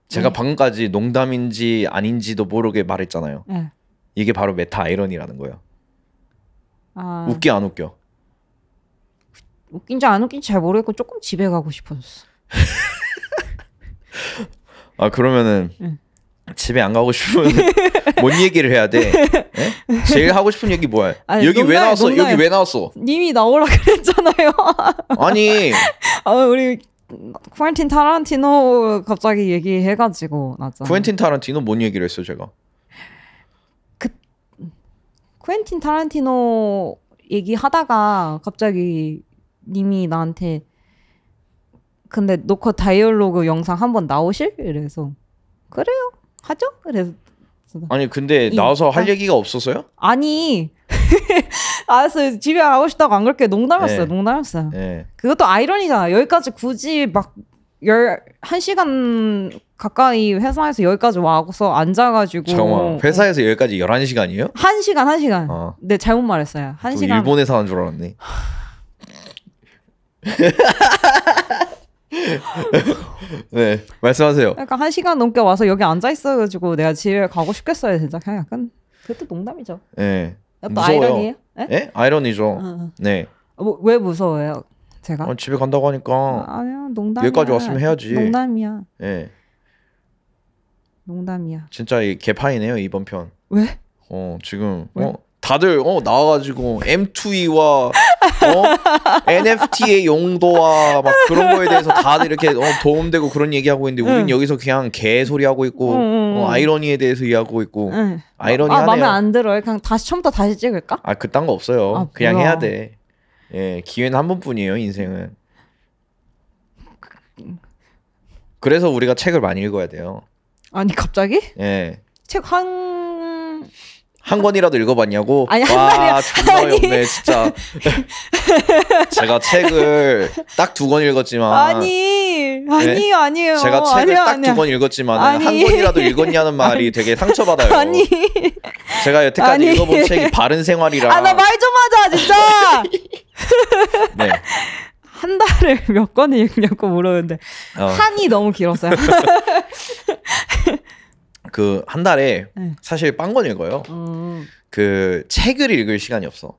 Speaker 1: 제가 예. 방금까지 농담인지 아닌지도 모르게 말했잖아요. 예. 이게 바로 메타 아이러니라는 거예요. 아... 웃기 안 웃겨?
Speaker 2: 웃긴지 안 웃긴지 잘 모르겠고 조금 집에 가고 싶어어아
Speaker 1: 그러면은 응. 집에 안 가고 싶은뭔 얘기를 해야 돼? 네? 제일 하고 싶은 얘기 뭐야? 아니, 여기 농담왜 나왔어? 농담 여기 왜 나왔어?
Speaker 2: 님이 나오라 그랬잖아요.
Speaker 1: 아니.
Speaker 2: 아, 우리 쿠엔틴 타란티노 갑자기 얘기해가지고 나잖아. 쿠엔틴
Speaker 1: 타란티노 뭔 얘기를 했어 제가?
Speaker 2: 그 쿠엔틴 타란티노 얘기하다가 갑자기 님이 나한테 근데 노컷 다이얼로그 영상 한번 나오실? 이래서 그래요. 하죠? 그래서
Speaker 1: 아니 근데 이, 나와서 할 아, 얘기가 없었어요?
Speaker 2: 아니 알았어 집에 가고 싶다고 안 그렇게 농담했어요 네. 농담했어요 네. 그것도 아이러니잖아 여기까지 굳이 막 열, 한 시간 가까이 회사에서 여기까지 와서 앉아가지고. 잠깐만,
Speaker 1: 회사에서 여기까지 11시간이에요?
Speaker 2: 1시간, 1시간. 어. 아. 네, 잘못 말했어요. 1시간.
Speaker 1: 일본에서 한줄 알았네. 네 말씀하세요.
Speaker 2: 약간 한 시간 넘게 와서 여기 앉아 있어가지고 내가 집에 가고 싶겠어요 진짜 그냥 약간 그것도 농담이죠.
Speaker 1: 네. 또아이러니예 네? 아이러니죠. 어. 네.
Speaker 2: 뭐, 왜 무서워요? 제가? 어,
Speaker 1: 집에 간다고 하니까. 아, 아니야
Speaker 2: 농담. 여기까지 왔으면 해야지. 농담이야.
Speaker 1: 예. 네. 농담이야. 진짜 개파이네요 이번 편. 왜? 어 지금 왜? 어 다들 어 나와가지고 M2E와 어 NFT의 용도와 막 그런 거에 대해서 다들 이렇게 어, 도움되고 그런 얘기하고 있는데 우린 응. 여기서 그냥 개소리 하고 있고 응, 응, 어, 아이러니에 대해서 이야기하고 있고 아이러니하네요. 아 마음에
Speaker 2: 안 들어요. 그냥 다시 처음부터 다시 찍을까?
Speaker 1: 아 그딴 거 없어요. 아, 그냥 해야 돼. 예 기회는 한 번뿐이에요 인생은. 그래서 우리가 책을 많이 읽어야 돼요.
Speaker 2: 아니 갑자기? 예. 책한
Speaker 1: 한 권이라도 읽어봤냐고? 아니 한 존나 없네 진짜. 제가 책을 딱 두 권 읽었지만 아니
Speaker 2: 네, 아니요 아니요 제가 책을 딱 두 권
Speaker 1: 읽었지만 한 권이라도 읽었냐는 말이 아니. 되게 상처받아요. 아니 제가 여태까지 아니. 읽어본 책이 바른 생활이라. 아 나 말
Speaker 2: 좀 하자 진짜. 네. 한 달에 몇 권을 읽냐고 물었는데
Speaker 1: 어. 한이 너무 길었어요. 그한 달에 네. 사실 빵건 읽어요. 음. 그 책을 읽을 시간이 없어.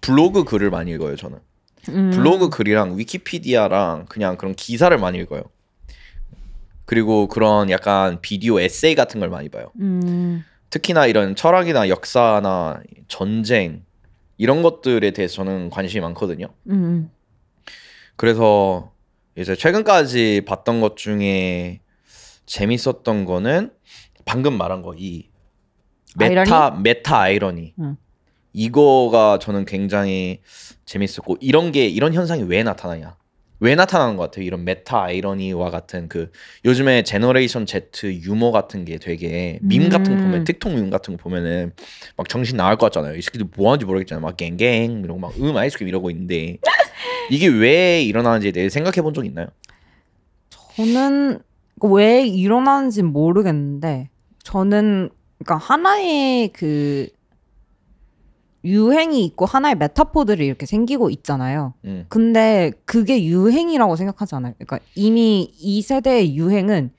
Speaker 1: 블로그 글을 많이 읽어요 저는. 음. 블로그 글이랑 위키피디아랑 그냥 그런 기사를 많이 읽어요. 그리고 그런 약간 비디오 에세이 같은 걸 많이 봐요. 음. 특히나 이런 철학이나 역사나 전쟁 이런 것들에 대해서 저는 관심이 많거든요. 음. 그래서 이제 최근까지 봤던 것 중에 재밌었던 거는 방금 말한 거이
Speaker 2: 아, 메타 아이러니?
Speaker 1: 메타 아이러니 응. 이거가 저는 굉장히 재밌었고 이런 게 이런 현상이 왜 나타나냐 왜 나타나는 것 같아요 이런 메타 아이러니와 같은 그 요즘에 제너레이션 Z 유머 같은 게 되게 밈 같은 거 보면 음. 틱톡 밈 같은 거 보면은 막 정신 나갈 것 같잖아요 이 새끼들 뭐 하는지 모르겠잖아요 막 갱갱 이러고 막 음 아이스크림 이러고 있는데 이게 왜 일어나는지에 대해 생각해 본 적 있나요?
Speaker 2: 저는 그 왜 일어나는지는 모르겠는데 저는 그러니까 하나의 그 유행이 있고 하나의 메타포들이 이렇게 생기고 있잖아요. 음. 근데 그게 유행이라고 생각하지 않아요. 그러니까 이미 이 세대의 유행은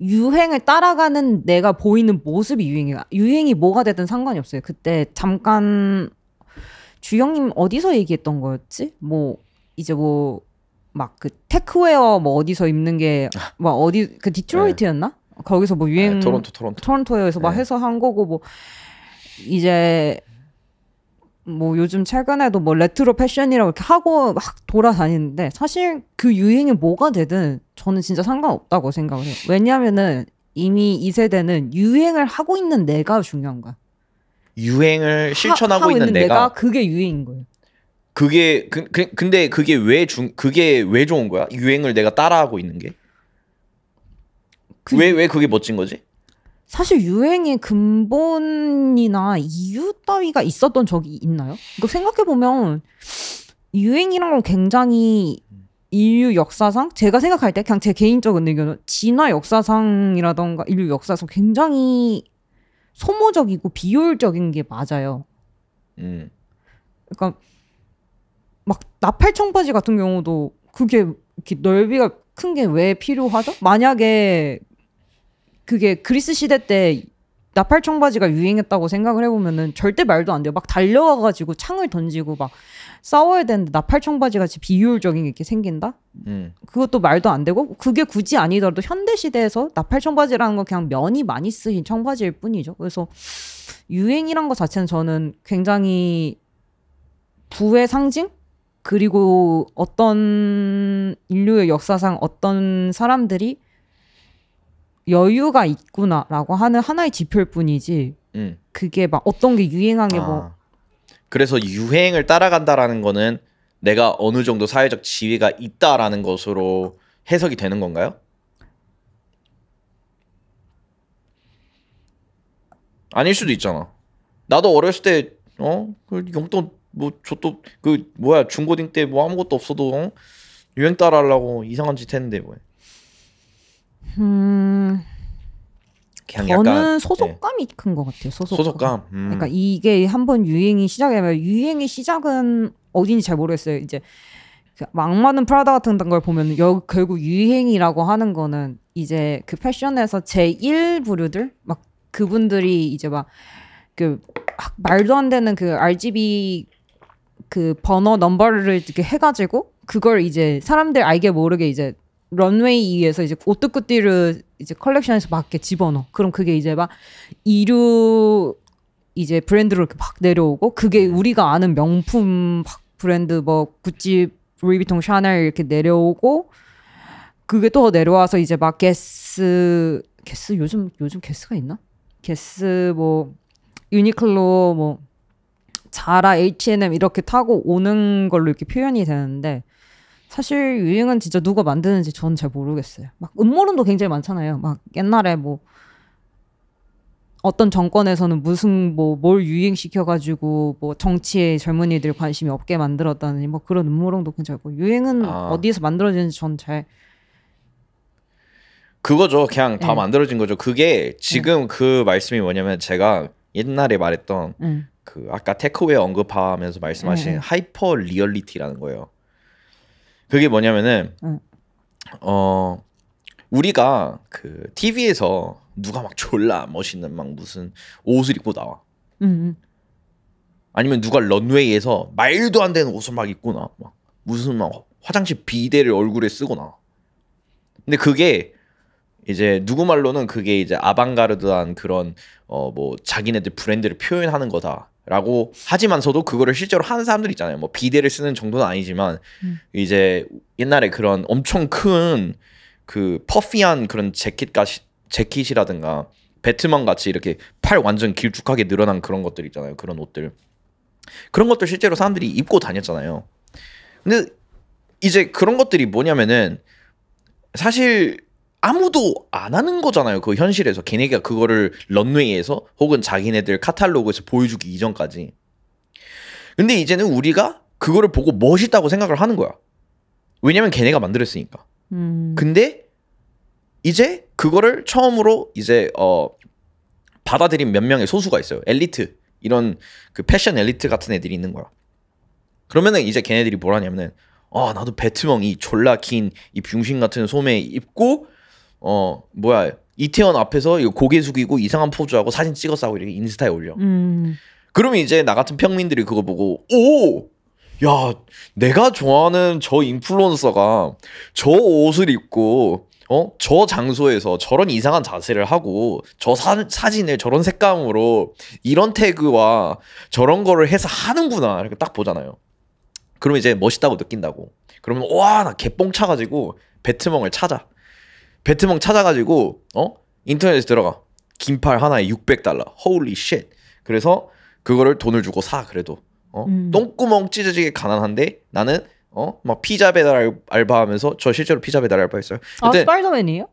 Speaker 2: 유행을 따라가는 내가 보이는 모습이 유행이야. 유행이 뭐가 되든 상관이 없어요. 그때 잠깐 주영님 어디서 얘기했던 거였지? 뭐 이제 뭐 막그 테크웨어 뭐 어디서 입는 게막 아. 어디 그 디트로이트였나? 네. 거기서 뭐 유행 네, 토론토 토론토 토론토에서 막 네. 해서 한 거고 뭐 이제 뭐 요즘 최근에도 뭐 레트로 패션이라고 이렇게 하고 막 돌아다니는데 사실 그 유행이 뭐가 되든 저는 진짜 상관없다고 생각을 해요. 왜냐하면은 이미 이 세대는 유행을 하고 있는 내가 중요한 거야.
Speaker 1: 유행을 실천하고 하, 있는, 있는 내가. 내가
Speaker 2: 그게 유행인 거예요.
Speaker 1: 그게 그, 그, 근데 그게 왜 중 그게 왜 좋은 거야? 유행을 내가 따라하고 있는 게? 왜왜 그, 그게 멋진 거지?
Speaker 2: 사실 유행의 근본이나 이유 따위가 있었던 적이 있나요? 그러니까 생각해 보면 유행이란 걸 굉장히 인류 역사상 제가 생각할 때 그냥 제 개인적인 의견은 진화 역사상이라던가 인류 역사상 굉장히 소모적이고 비효율적인 게 맞아요. 음. 그러니까 막 나팔 청바지 같은 경우도 그게 이렇게 넓이가 큰 게 왜 필요하죠? 만약에 그게 그리스 시대 때 나팔 청바지가 유행했다고 생각을 해보면은 절대 말도 안 돼요. 막 달려와가지고 창을 던지고 막 싸워야 되는데 나팔 청바지 같이 비효율적인 게 이렇게 생긴다? 음. 그것도 말도 안 되고 그게 굳이 아니더라도 현대 시대에서 나팔 청바지라는 건 그냥 면이 많이 쓰인 청바지일 뿐이죠. 그래서 유행이란 것 자체는 저는 굉장히 부의 상징? 그리고 어떤 인류의 역사상 어떤 사람들이 여유가 있구나라고 하는 하나의 지표일 뿐이지 음. 그게 막 어떤 게 유행한 게뭐 아. 뭐
Speaker 1: 그래서 유행을 따라간다라는 거는 내가 어느 정도 사회적 지위가 있다라는 것으로 해석이 되는 건가요? 아닐 수도 있잖아. 나도 어렸을 때 어? 그 용돈 뭐저도그 뭐야 중고딩 때 뭐 아무것도 없어도 어? 유행 따라 하려고 이상한 짓 했는데 뭐.
Speaker 2: 음.
Speaker 1: 저는 약간, 예.
Speaker 2: 소속감이 예. 큰것 같아요. 소속감. 소속감. 음. 그러니까 이게 한번 유행이 시작이면 유행의 시작은 어딘지 잘 모르겠어요. 이제 막많은 그 프라다 같은 걸 보면 여, 결국 유행이라고 하는 거는 이제 그 패션에서 제1 부류들 막 그분들이 이제 막그 말도 안 되는 그 RGB 그 번호 넘버를 이렇게 해가지고 그걸 이제 사람들 알게 모르게 이제 런웨이 위에서 이제 오뚜꾸띠를 이제 컬렉션에서 맞게 집어넣어. 그럼 그게 이제 막 이류 이제 브랜드로 이렇게 막 내려오고 그게 음. 우리가 아는 명품 막 브랜드 뭐 구찌, 루이비통, 샤넬 이렇게 내려오고 그게 또 내려와서 이제 막 게스 게스 요즘 요즘 게스가 있나? 게스 뭐 유니클로 뭐 자라 H&M 이렇게 타고 오는 걸로 이렇게 표현이 되는데 사실 유행은 진짜 누가 만드는지 저는 잘 모르겠어요. 막 음모론도 굉장히 많잖아요. 막 옛날에 뭐 어떤 정권에서는 무슨 뭐 뭘 유행시켜가지고 뭐 정치에 젊은이들 관심이 없게 만들었다니 뭐 그런 음모론도 굉장히 있고 유행은 아. 어디에서 만들어지는지 전 잘
Speaker 1: 그거죠. 그냥 다 네. 만들어진 거죠. 그게 지금 네. 그 말씀이 뭐냐면 제가 옛날에 말했던 네. 그 아까 테크웨 어 언급하면서 말씀하신 네. 네. 하이퍼 리얼리티라는 거예요. 그게 뭐냐면은 응. 어 우리가 그 TV에서 누가 막 졸라 멋있는 막 무슨 옷을 입고 나와. 응. 아니면 누가 런웨이에서 말도 안 되는 옷을 막 입고 나와. 막 무슨 막 화장실 비데를 얼굴에 쓰고 나와. 근데 그게 이제 누구 말로는 그게 이제 아방가르드한 그런 어뭐 자기네들 브랜드를 표현하는 거다. 라고 하지만서도 그거를 실제로 하는 사람들 있잖아요. 뭐비대를 쓰는 정도는 아니지만 음. 이제 옛날에 그런 엄청 큰 그 퍼피한 그런 재킷가 재킷이라든가 배트만 같이 이렇게 팔 완전 길쭉하게 늘어난 그런 것들 있잖아요. 그런 옷들 그런 것들 실제로 사람들이 입고 다녔잖아요. 근데 이제 그런 것들이 뭐냐면은 사실 아무도 안 하는 거잖아요. 그 현실에서 걔네가 그거를 런웨이에서 혹은 자기네들 카탈로그에서 보여주기 이전까지. 근데 이제는 우리가 그거를 보고 멋있다고 생각을 하는 거야. 왜냐면 걔네가 만들었으니까. 음. 근데 이제 그거를 처음으로 이제 어 받아들인 몇 명의 소수가 있어요. 엘리트 이런 그 패션 엘리트 같은 애들이 있는 거야. 그러면은 이제 걔네들이 뭘하냐면은아 나도 배트멍 이 졸라 긴이 빙신 같은 소매 입고 어 뭐야 이태원 앞에서 고개 숙이고 이상한 포즈하고 사진 찍어서 하고 이렇게 인스타에 올려. 음. 그러면 이제 나 같은 평민들이 그거 보고 오! 야, 내가 좋아하는 저 인플루언서가 저 옷을 입고 어? 저 장소에서 저런 이상한 자세를 하고 저 사, 사진을 저런 색감으로 이런 태그와 저런 거를 해서 하는구나. 이렇게 딱 보잖아요. 그러면 이제 멋있다고 느낀다고. 그러면 와, 나 개 뽕 차 가지고 배트멍을 찾아. 배트멍 찾아가지고 어 인터넷에 들어가 긴팔 하나에 600달러 holy 그래서 그거를 돈을 주고 사 그래도 어 음. 똥구멍 찢어지게 가난한데 나는 어 막 피자 배달 알바하면서 저 실제로 피자 배달 알바했어요. 아
Speaker 2: 스파이더맨이에요?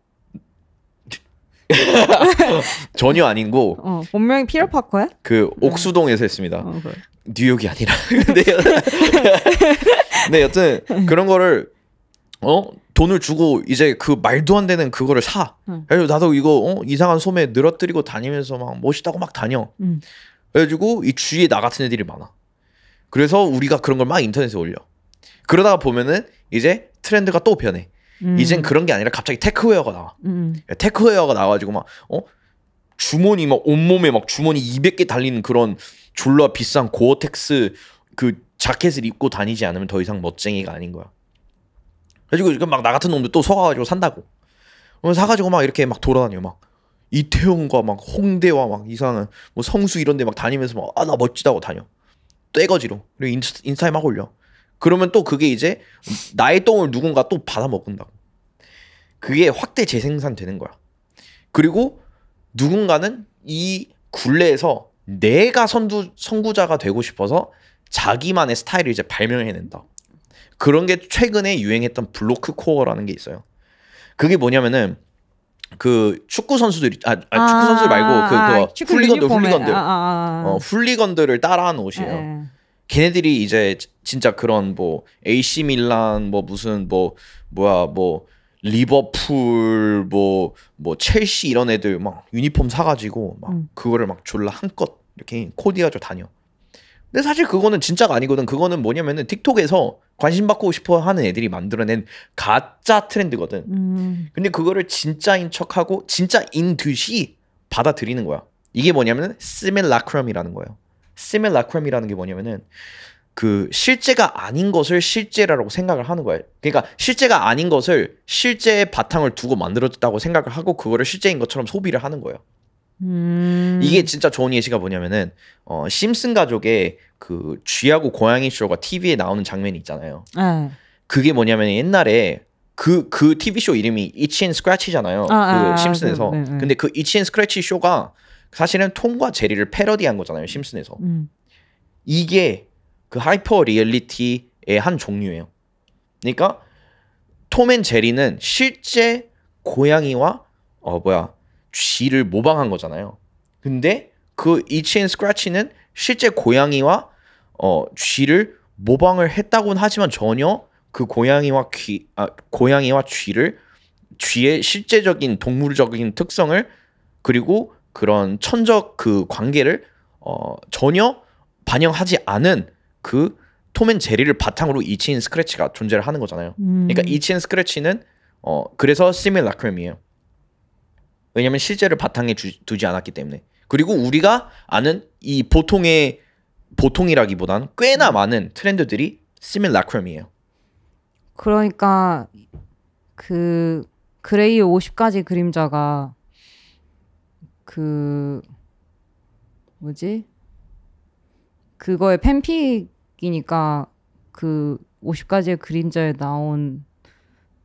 Speaker 1: 전혀 아닌고
Speaker 2: 어, 본명이 피터 파커야?
Speaker 1: 그 옥수동에서 했습니다. 어, 그래. 뉴욕이 아니라 근데, 근데 여튼 그런 거를 어 돈을 주고 이제 그 말도 안 되는 그거를 사. 응. 그래서 나도 이거 어? 이상한 소매 늘어뜨리고 다니면서 막 멋있다고 막 다녀. 응. 그래가지고 이 주위에 나 같은 애들이 많아. 그래서 우리가 그런 걸 막 인터넷에 올려. 그러다가 보면은 이제 트렌드가 또 변해. 음. 이젠 그런 게 아니라 갑자기 테크웨어가 나와. 음. 음. 예, 테크웨어가 나와가지고 막 어? 주머니 막 온몸에 막 주머니 200개 달리는 그런 졸라 비싼 고어텍스 그 자켓을 입고 다니지 않으면 더 이상 멋쟁이가 아닌 거야. 그래가지고 지금 막나 같은 놈들또 속아가지고 산다고. 사가지고 막 이렇게 막 돌아다녀 막 이태원과 막 홍대와 막 이상한 뭐 성수 이런데 막 다니면서 막 아 나 멋지다고 다녀. 떼거지로 그리고 인스, 인스타에 막 올려. 그러면 또 그게 이제 나의 똥을 누군가 또 받아 먹는다고. 그게 확대 재생산 되는 거야. 그리고 누군가는 이 굴레에서 내가 선두 선구자가 되고 싶어서 자기만의 스타일을 이제 발명해낸다. 그런 게 최근에 유행했던 블로크 코어라는 게 있어요. 그게 뭐냐면은 그 축구 선수들이 아, 아 축구 아, 선수 말고 그, 그 축구 훌리건들 훌리건들 아,
Speaker 2: 아 어,
Speaker 1: 훌리건들을 따라한 예, 옷이에요. 에. 예. 걔네들이 이제 진짜 그런 뭐 AC 밀란 뭐 무슨 뭐 뭐야 뭐 리버풀 뭐뭐 뭐 첼시 이런 애들 막 유니폼 사가지고 막 음. 그거를 막 졸라 한껏 이렇게 코디가죠 다녀. 근데 사실 그거는 진짜가 아니거든. 그거는 뭐냐면은 틱톡에서 관심 받고 싶어 하는 애들이 만들어낸 가짜 트렌드거든. 음. 근데 그거를 진짜인 척하고 진짜인 듯이 받아들이는 거야. 이게 뭐냐면 시밀라크럼이라는 거예요. 시밀라크럼이라는 게 뭐냐면은 그 실제가 아닌 것을 실제라고 생각을 하는 거예요. 그러니까 실제가 아닌 것을 실제의 바탕을 두고 만들어졌다고 생각을 하고 그거를 실제인 것처럼 소비를 하는 거예요. 음. 이게 진짜 좋은 예시가 뭐냐면은 어 심슨 가족의 그 쥐하고 고양이 쇼가 TV에 나오는 장면이 있잖아요. 에. 네. 그게 뭐냐면 옛날에 그그 그 TV 그 쇼 이름이 이치 앤 스크래치잖아요. 아, 그 아, 아 심슨에서. 네, 네. 근데 그 이치 앤 스크래치 쇼가 사실은 톰과 제리를 패러디한 거잖아요. 심슨에서. 음. 이게 그 하이퍼 리얼리티의 한 종류예요. 그러니까 톰앤 제리는 실제 고양이와 어 뭐야 쥐를 모방한 거잖아요. 근데 그 이치앤 스크래치는 실제 고양이와 어, 쥐를 모방을 했다고는 하지만 전혀 그 고양이와 귀, 아, 고양이와 쥐를 쥐의 실제적인 동물적인 특성을 그리고 그런 천적 그 관계를 어, 전혀 반영하지 않은 그 톰앤 제리를 바탕으로 이치인 스크래치가 존재를 하는 거잖아요. 그러니까 음. 그러니까 이치인 스크래치는 어, 그래서 시밀라크럼이에요. 왜냐하면 실제를 바탕에 주, 두지 않았기 때문에. 그리고 우리가 아는 이 보통의 보통이라기보다는 꽤나 많은 트렌드들이 시밀라크럼이에요.
Speaker 2: 그러니까 그 그레이 50가지 그림자가 그 뭐지? 그거의 팬픽이니까 그 50가지의 그림자에 나온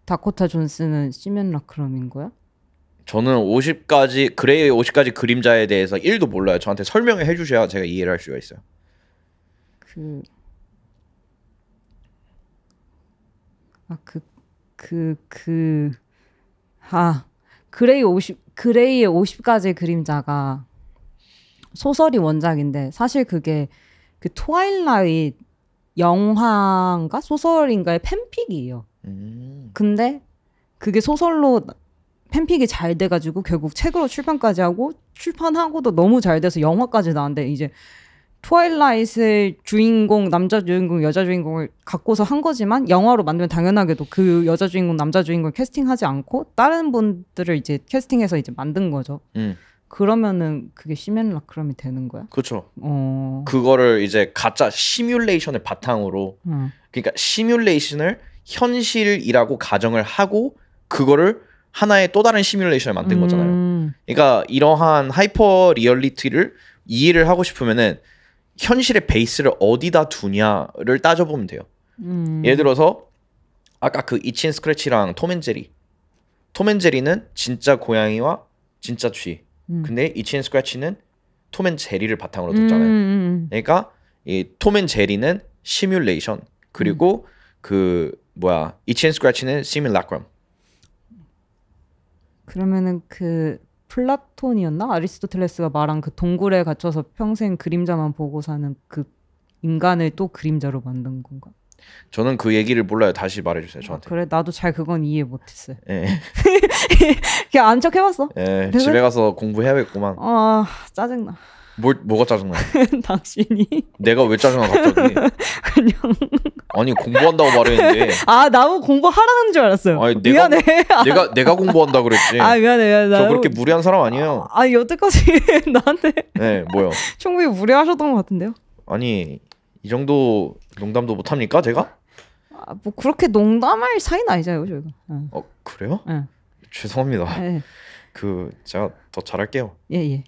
Speaker 2: 다코타 존스는 시멘 라크럼인 거야?
Speaker 1: 저는 50까지 그레이의 5 0가지 그림자에 대해서 1도 몰라요. 저한테 설명을 해 주셔야 제가 이해를 할 수가 있어요.
Speaker 2: 그 아, 그, 그, 그, 아, 그레이 50, 그레이의 50가지 그림자가 소설이 원작인데, 사실 그게 그 트와일라잇 영화인가 소설인가의 팬픽이에요. 음. 근데 그게 소설로 팬픽이 잘 돼가지고 결국 책으로 출판까지 하고 출판하고도 너무 잘 돼서 영화까지 나왔는데 이제 트와일라이트의 주인공 남자 주인공 여자 주인공을 갖고서 한 거지만 영화로 만들면 당연하게도 그 여자 주인공 남자 주인공 캐스팅하지 않고 다른 분들을 이제 캐스팅해서 이제 만든 거죠. 음. 그러면은 그게 시뮬라크럼이 되는 거야? 그렇죠. 어...
Speaker 1: 그거를 이제 가짜 시뮬레이션을 바탕으로 음. 그러니까 시뮬레이션을 현실이라고 가정을 하고 그거를 하나의 또 다른 시뮬레이션을 만든 거잖아요. 음. 그러니까 이러한 하이퍼 리얼리티를 이해를 하고 싶으면은 현실의 베이스를 어디다 두냐를 따져보면 돼요. 음. 예를 들어서 아까 그 이친 스크래치랑 톰앤젤리톰앤젤리는 진짜 고양이와 진짜 쥐. 음. 근데 이친 스크래치는 톰앤젤리를 바탕으로 뒀잖아요. 음, 음, 그러니까 이톰앤젤리는 시뮬레이션 그리고 그 뭐야 이친 스크래치는 시뮬라크럼
Speaker 2: 그러면은 그 플라톤이었나 아리스토텔레스가 말한 그 동굴에 갇혀서 평생 그림자만 보고 사는 그 인간을 또 그림자로 만든 건가?
Speaker 1: 저는 그 얘기를 몰라요. 다시 말해주세요 아, 저한테.
Speaker 2: 아, 그래 나도 잘 그건 이해
Speaker 1: 못했어요. 예.
Speaker 2: 그냥 안 척 해봤어. 예. 네. 집에
Speaker 1: 가서 공부해야겠구만.
Speaker 2: 아 짜증나.
Speaker 1: 뭘 뭐가 짜증나? 당신이 내가 왜 짜증나 갑자기? 그냥 아니 공부한다고 말했는데
Speaker 2: 아 나도 공부하라는 줄 알았어요.
Speaker 1: 아니, 내가, 미안해. 내가 내가 공부한다 그랬지. 아 미안해 미안해. 저 그렇게 무리한 사람 아니에요.
Speaker 2: 아, 아니 여태까지
Speaker 1: 나한테 네 뭐요?
Speaker 2: 충분히 무리하셨던 것 같은데요.
Speaker 1: 아니 이 정도 농담도 못 합니까 제가?
Speaker 2: 아, 뭐 그렇게 농담할 사이는 아니잖아요 저희가.
Speaker 1: 응. 어 그래요? 응. 죄송합니다. 네. 그 제가 더 잘할게요. 예예. 예.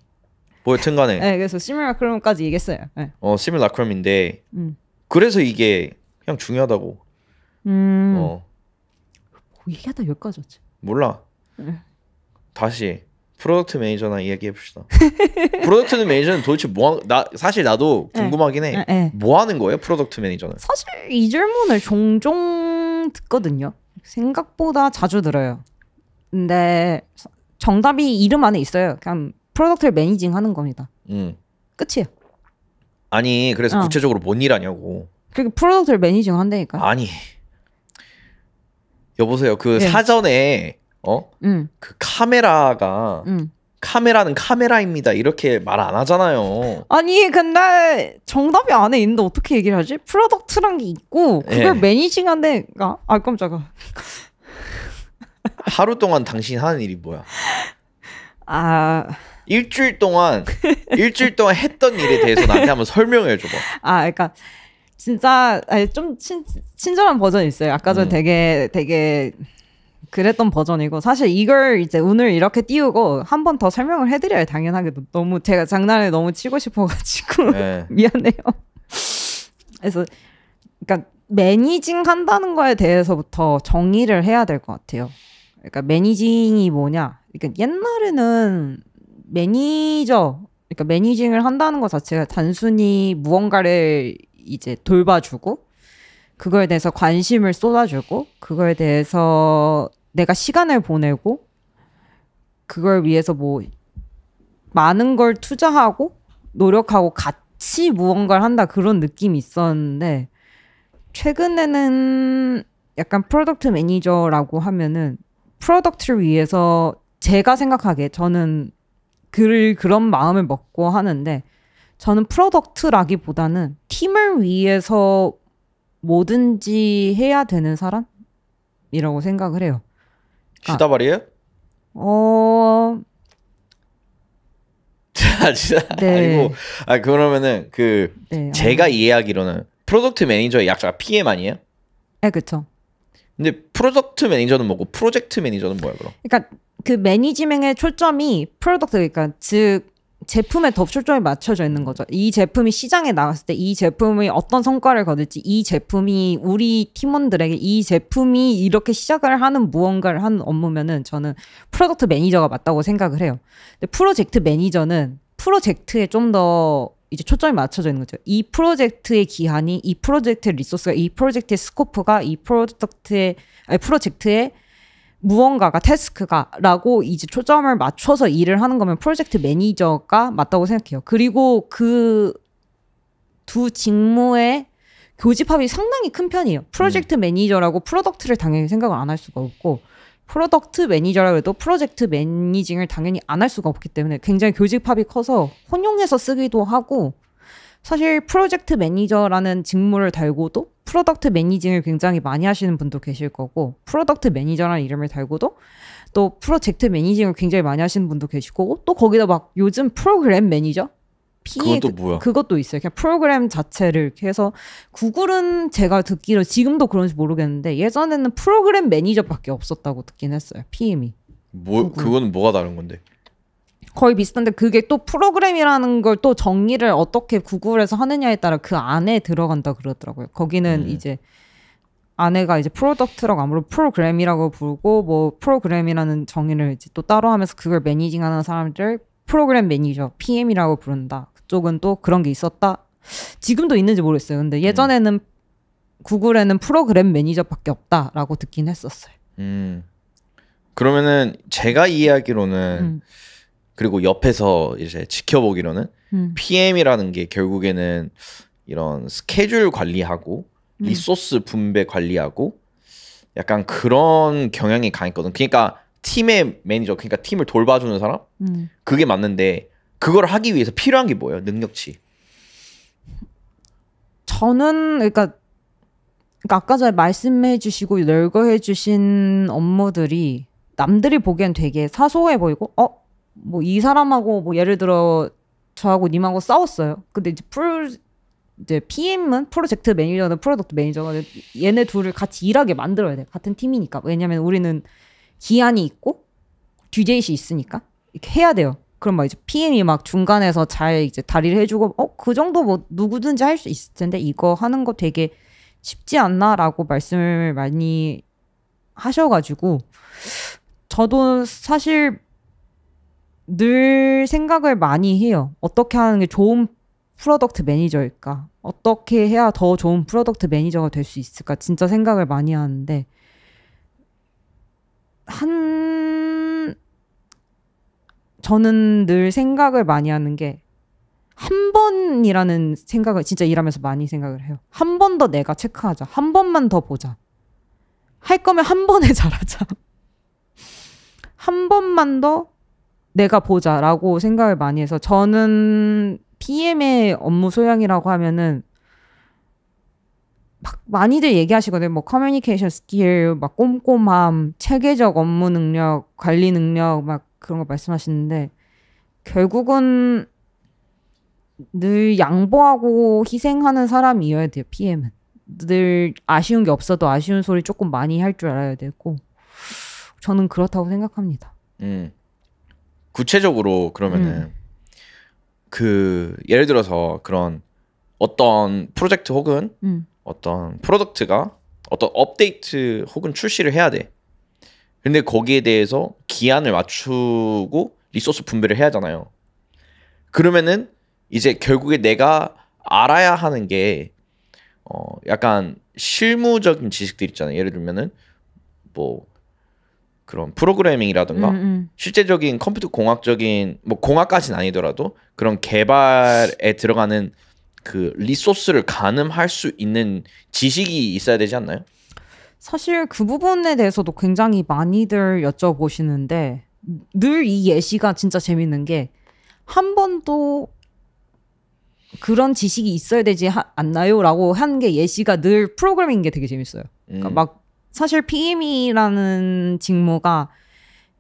Speaker 1: 뭐 여튼간에. 네,
Speaker 2: 그래서 시밀라크럼까지 얘기했어요. 네.
Speaker 1: 어, 시밀라크럼인데 음. 그래서 이게 그냥 중요하다고. 음. 어.
Speaker 2: 뭐 얘기하다 여기까지 왔지. 몰라. 네.
Speaker 1: 다시 프로덕트 매니저나 이야기해 봅시다. 프로덕트 매니저는 도대체 뭐나 사실 나도 네. 궁금하긴 해. 네, 네. 뭐 하는 거예요, 프로덕트 매니저는? 사실
Speaker 2: 이 질문을 종종 듣거든요. 생각보다 자주 들어요. 근데 정답이 이름 안에 있어요. 그냥 프로덕트를 매니징 하는 겁니다. 음. 끝이에요.
Speaker 1: 아니 그래서 어. 구체적으로 뭔일 하냐고.
Speaker 2: 그게 프로덕트를 매니징 한다니까.
Speaker 1: 아니 여보세요. 그 네. 사전에 어? 음. 그 카메라가 음. 카메라는 카메라입니다. 이렇게 말 안 하잖아요.
Speaker 2: 아니 근데 정답이 안에 있는데 어떻게 얘기를 하지? 프로덕트란 게 있고 그걸 네. 예. 매니징한 데가 아 깜짝아.
Speaker 1: 하루 동안 당신 하는 일이 뭐야? 아 일주일 동안 일주일 동안 했던 일에 대해서 나한테 한번 설명해 줘봐. 아, 그러니까
Speaker 2: 진짜 아니, 좀 친, 친절한 버전이 있어요. 아까 전 음. 되게 되게 그랬던 버전이고 사실 이걸 이제 오늘 이렇게 띄우고 한 번 더 설명을 해드려야 당연하게 너무 제가 장난을 너무 치고 싶어가지고 네. 미안해요. 그래서 그러니까 매니징 한다는 거에 대해서부터 정의를 해야 될 것 같아요. 그러니까 매니징이 뭐냐? 그러니까 옛날에는 매니저 그러니까 매니징을 한다는 것 자체가 단순히 무언가를 이제 돌봐주고 그거에 대해서 관심을 쏟아주고 그거에 대해서 내가 시간을 보내고 그걸 위해서 뭐 많은 걸 투자하고 노력하고 같이 무언가를 한다 그런 느낌이 있었는데 최근에는 약간 프로덕트 매니저라고 하면은 프로덕트를 위해서 제가 생각하기에 저는 그 그런 마음을 먹고 하는데 저는 프로덕트라기보다는 팀을 위해서 뭐든지 해야 되는 사람이라고 생각을 해요.
Speaker 1: 그 그러니까 다발이에요
Speaker 2: 어.
Speaker 1: 아, 진짜 네. 아니고 아 그러면은 그 네, 제가 아니. 이해하기로는 프로덕트 매니저의 약자가 PM 아니에요? 네, 그렇죠. 근데 프로덕트 매니저는 뭐고 프로젝트 매니저는 뭐야 그럼?
Speaker 2: 그러니까 그 매니지맹의 초점이 프로덕트 그러니까 즉 제품에 더 초점이 맞춰져 있는 거죠. 이 제품이 시장에 나왔을 때 이 제품이 어떤 성과를 거둘지, 이 제품이 우리 팀원들에게 이 제품이 이렇게 시작을 하는 무언가를 하는 업무면은 저는 프로덕트 매니저가 맞다고 생각을 해요. 근데 프로젝트 매니저는 프로젝트에 좀 더 이제 초점이 맞춰져 있는 거죠. 이 프로젝트의 기한이, 이 프로젝트의 리소스가, 이 프로젝트의 스코프가, 이 프로젝트의 아니, 프로젝트의 무언가가 태스크가라고 이제 초점을 맞춰서 일을 하는 거면 프로젝트 매니저가 맞다고 생각해요. 그리고 그 두 직무의 교집합이 상당히 큰 편이에요. 프로젝트 음. 매니저라고 프로덕트를 당연히 생각을 안 할 수가 없고 프로덕트 매니저라고 해도 프로젝트 매니징을 당연히 안 할 수가 없기 때문에 굉장히 교집합이 커서 혼용해서 쓰기도 하고 사실 프로젝트 매니저라는 직무를 달고도 프로덕트 매니징을 굉장히 많이 하시는 분도 계실 거고 프로덕트 매니저라는 이름을 달고도 또 프로젝트 매니징을 굉장히 많이 하시는 분도 계실 거고 또 거기다 막 요즘 프로그램 매니저 PA 그것도 그 뭐야? 그것도 있어요. 그냥 프로그램 자체를 이렇게 해서 구글은 제가 듣기로 지금도 그런지 모르겠는데 예전에는 프로그램 매니저밖에 없었다고 듣긴 했어요. PM이.
Speaker 1: 뭐 구글. 그거 뭐가 다른 건데?
Speaker 2: 거의 비슷한데 그게 또 프로그램이라는 걸 또 정의를 어떻게 구글에서 하느냐에 따라 그 안에 들어간다 그러더라고요. 거기는 음. 이제 아내가 이제 프로덕트라고 아무래도 프로그램이라고 부르고 뭐 프로그램이라는 정의를 이제 또 따로 하면서 그걸 매니징하는 사람들 프로그램 매니저 PM이라고 부른다. 그쪽은 또 그런 게 있었다. 지금도 있는지 모르겠어요. 근데 음. 예전에는 구글에는 프로그램 매니저밖에 없다라고 듣긴 했었어요.
Speaker 1: 음. 그러면은 제가 이해하기로는 음. 그리고 옆에서 이제 지켜보기로는 음. PM이라는 게 결국에는 이런 스케줄 관리하고 음. 리소스 분배 관리하고 약간 그런 경향이 강했거든. 그러니까 팀의 매니저, 그러니까 팀을 돌봐주는 사람? 음. 그게 맞는데 그걸 하기 위해서 필요한 게 뭐예요? 능력치.
Speaker 2: 저는 그러니까, 그러니까 아까 전에 말씀해 주시고 열거해 주신 업무들이 남들이 보기엔 되게 사소해 보이고 어 뭐이 사람하고 뭐 예를 들어 저하고 님하고 싸웠어요. 근데 이제 풀 이제 PM은 프로젝트 매니저는 프로덕트 매니저가 얘네 둘을 같이 일하게 만들어야 돼. 같은 팀이니까. 왜냐면 우리는 기한이 있고 듀제이시 있으니까 이렇게 해야 돼요. 그럼 막 이제 PM이 막 중간에서 잘 이제 다리를 해주고 어 그 정도 뭐 누구든지 할 수 있을 텐데 이거 하는 거 되게 쉽지 않나라고 말씀을 많이 하셔가지고 저도 사실 늘 생각을 많이 해요. 어떻게 하는 게 좋은 프로덕트 매니저일까? 어떻게 해야 더 좋은 프로덕트 매니저가 될 수 있을까? 진짜 생각을 많이 하는데 한 저는 늘 생각을 많이 하는 게 한 번이라는 생각을 진짜 일하면서 많이 생각을 해요. 한 번 더 내가 체크하자. 한 번만 더 보자. 할 거면 한 번에 잘하자. 한 번만 더 내가 보자라고 생각을 많이 해서 저는 PM의 업무 소양이라고 하면은 막 많이들 얘기하시거든요. 뭐 커뮤니케이션 스킬, 막 꼼꼼함, 체계적 업무 능력, 관리 능력 막 그런 거 말씀하시는데 결국은 늘 양보하고 희생하는 사람이어야 돼요. PM은 늘 아쉬운 게 없어도 아쉬운 소리 조금 많이 할 줄 알아야 되고 저는 그렇다고 생각합니다.
Speaker 1: 음. 구체적으로 그러면은 음. 그 예를 들어서 그런 어떤 프로젝트 혹은 음. 어떤 프로덕트가 어떤 업데이트 혹은 출시를 해야 돼. 근데 거기에 대해서 기한을 맞추고 리소스 분배를 해야 하잖아요. 그러면은 이제 결국에 내가 알아야 하는 게 어 약간 실무적인 지식들 있잖아요. 예를 들면은 뭐 그런 프로그래밍이라든가 음, 음. 실제적인 컴퓨터 공학적인 뭐 공학까지는 아니더라도 그런 개발에 들어가는 그 리소스를 가늠할 수 있는 지식이 있어야 되지 않나요?
Speaker 2: 사실 그 부분에 대해서도 굉장히 많이들 여쭤보시는데 늘 이 예시가 진짜 재밌는 게 한 번도 그런 지식이 있어야 되지 않나요? 라고 한 게 예시가 늘 프로그래밍인 게 되게 재밌어요. 그러니까 음. 막 사실 PM이라는 직무가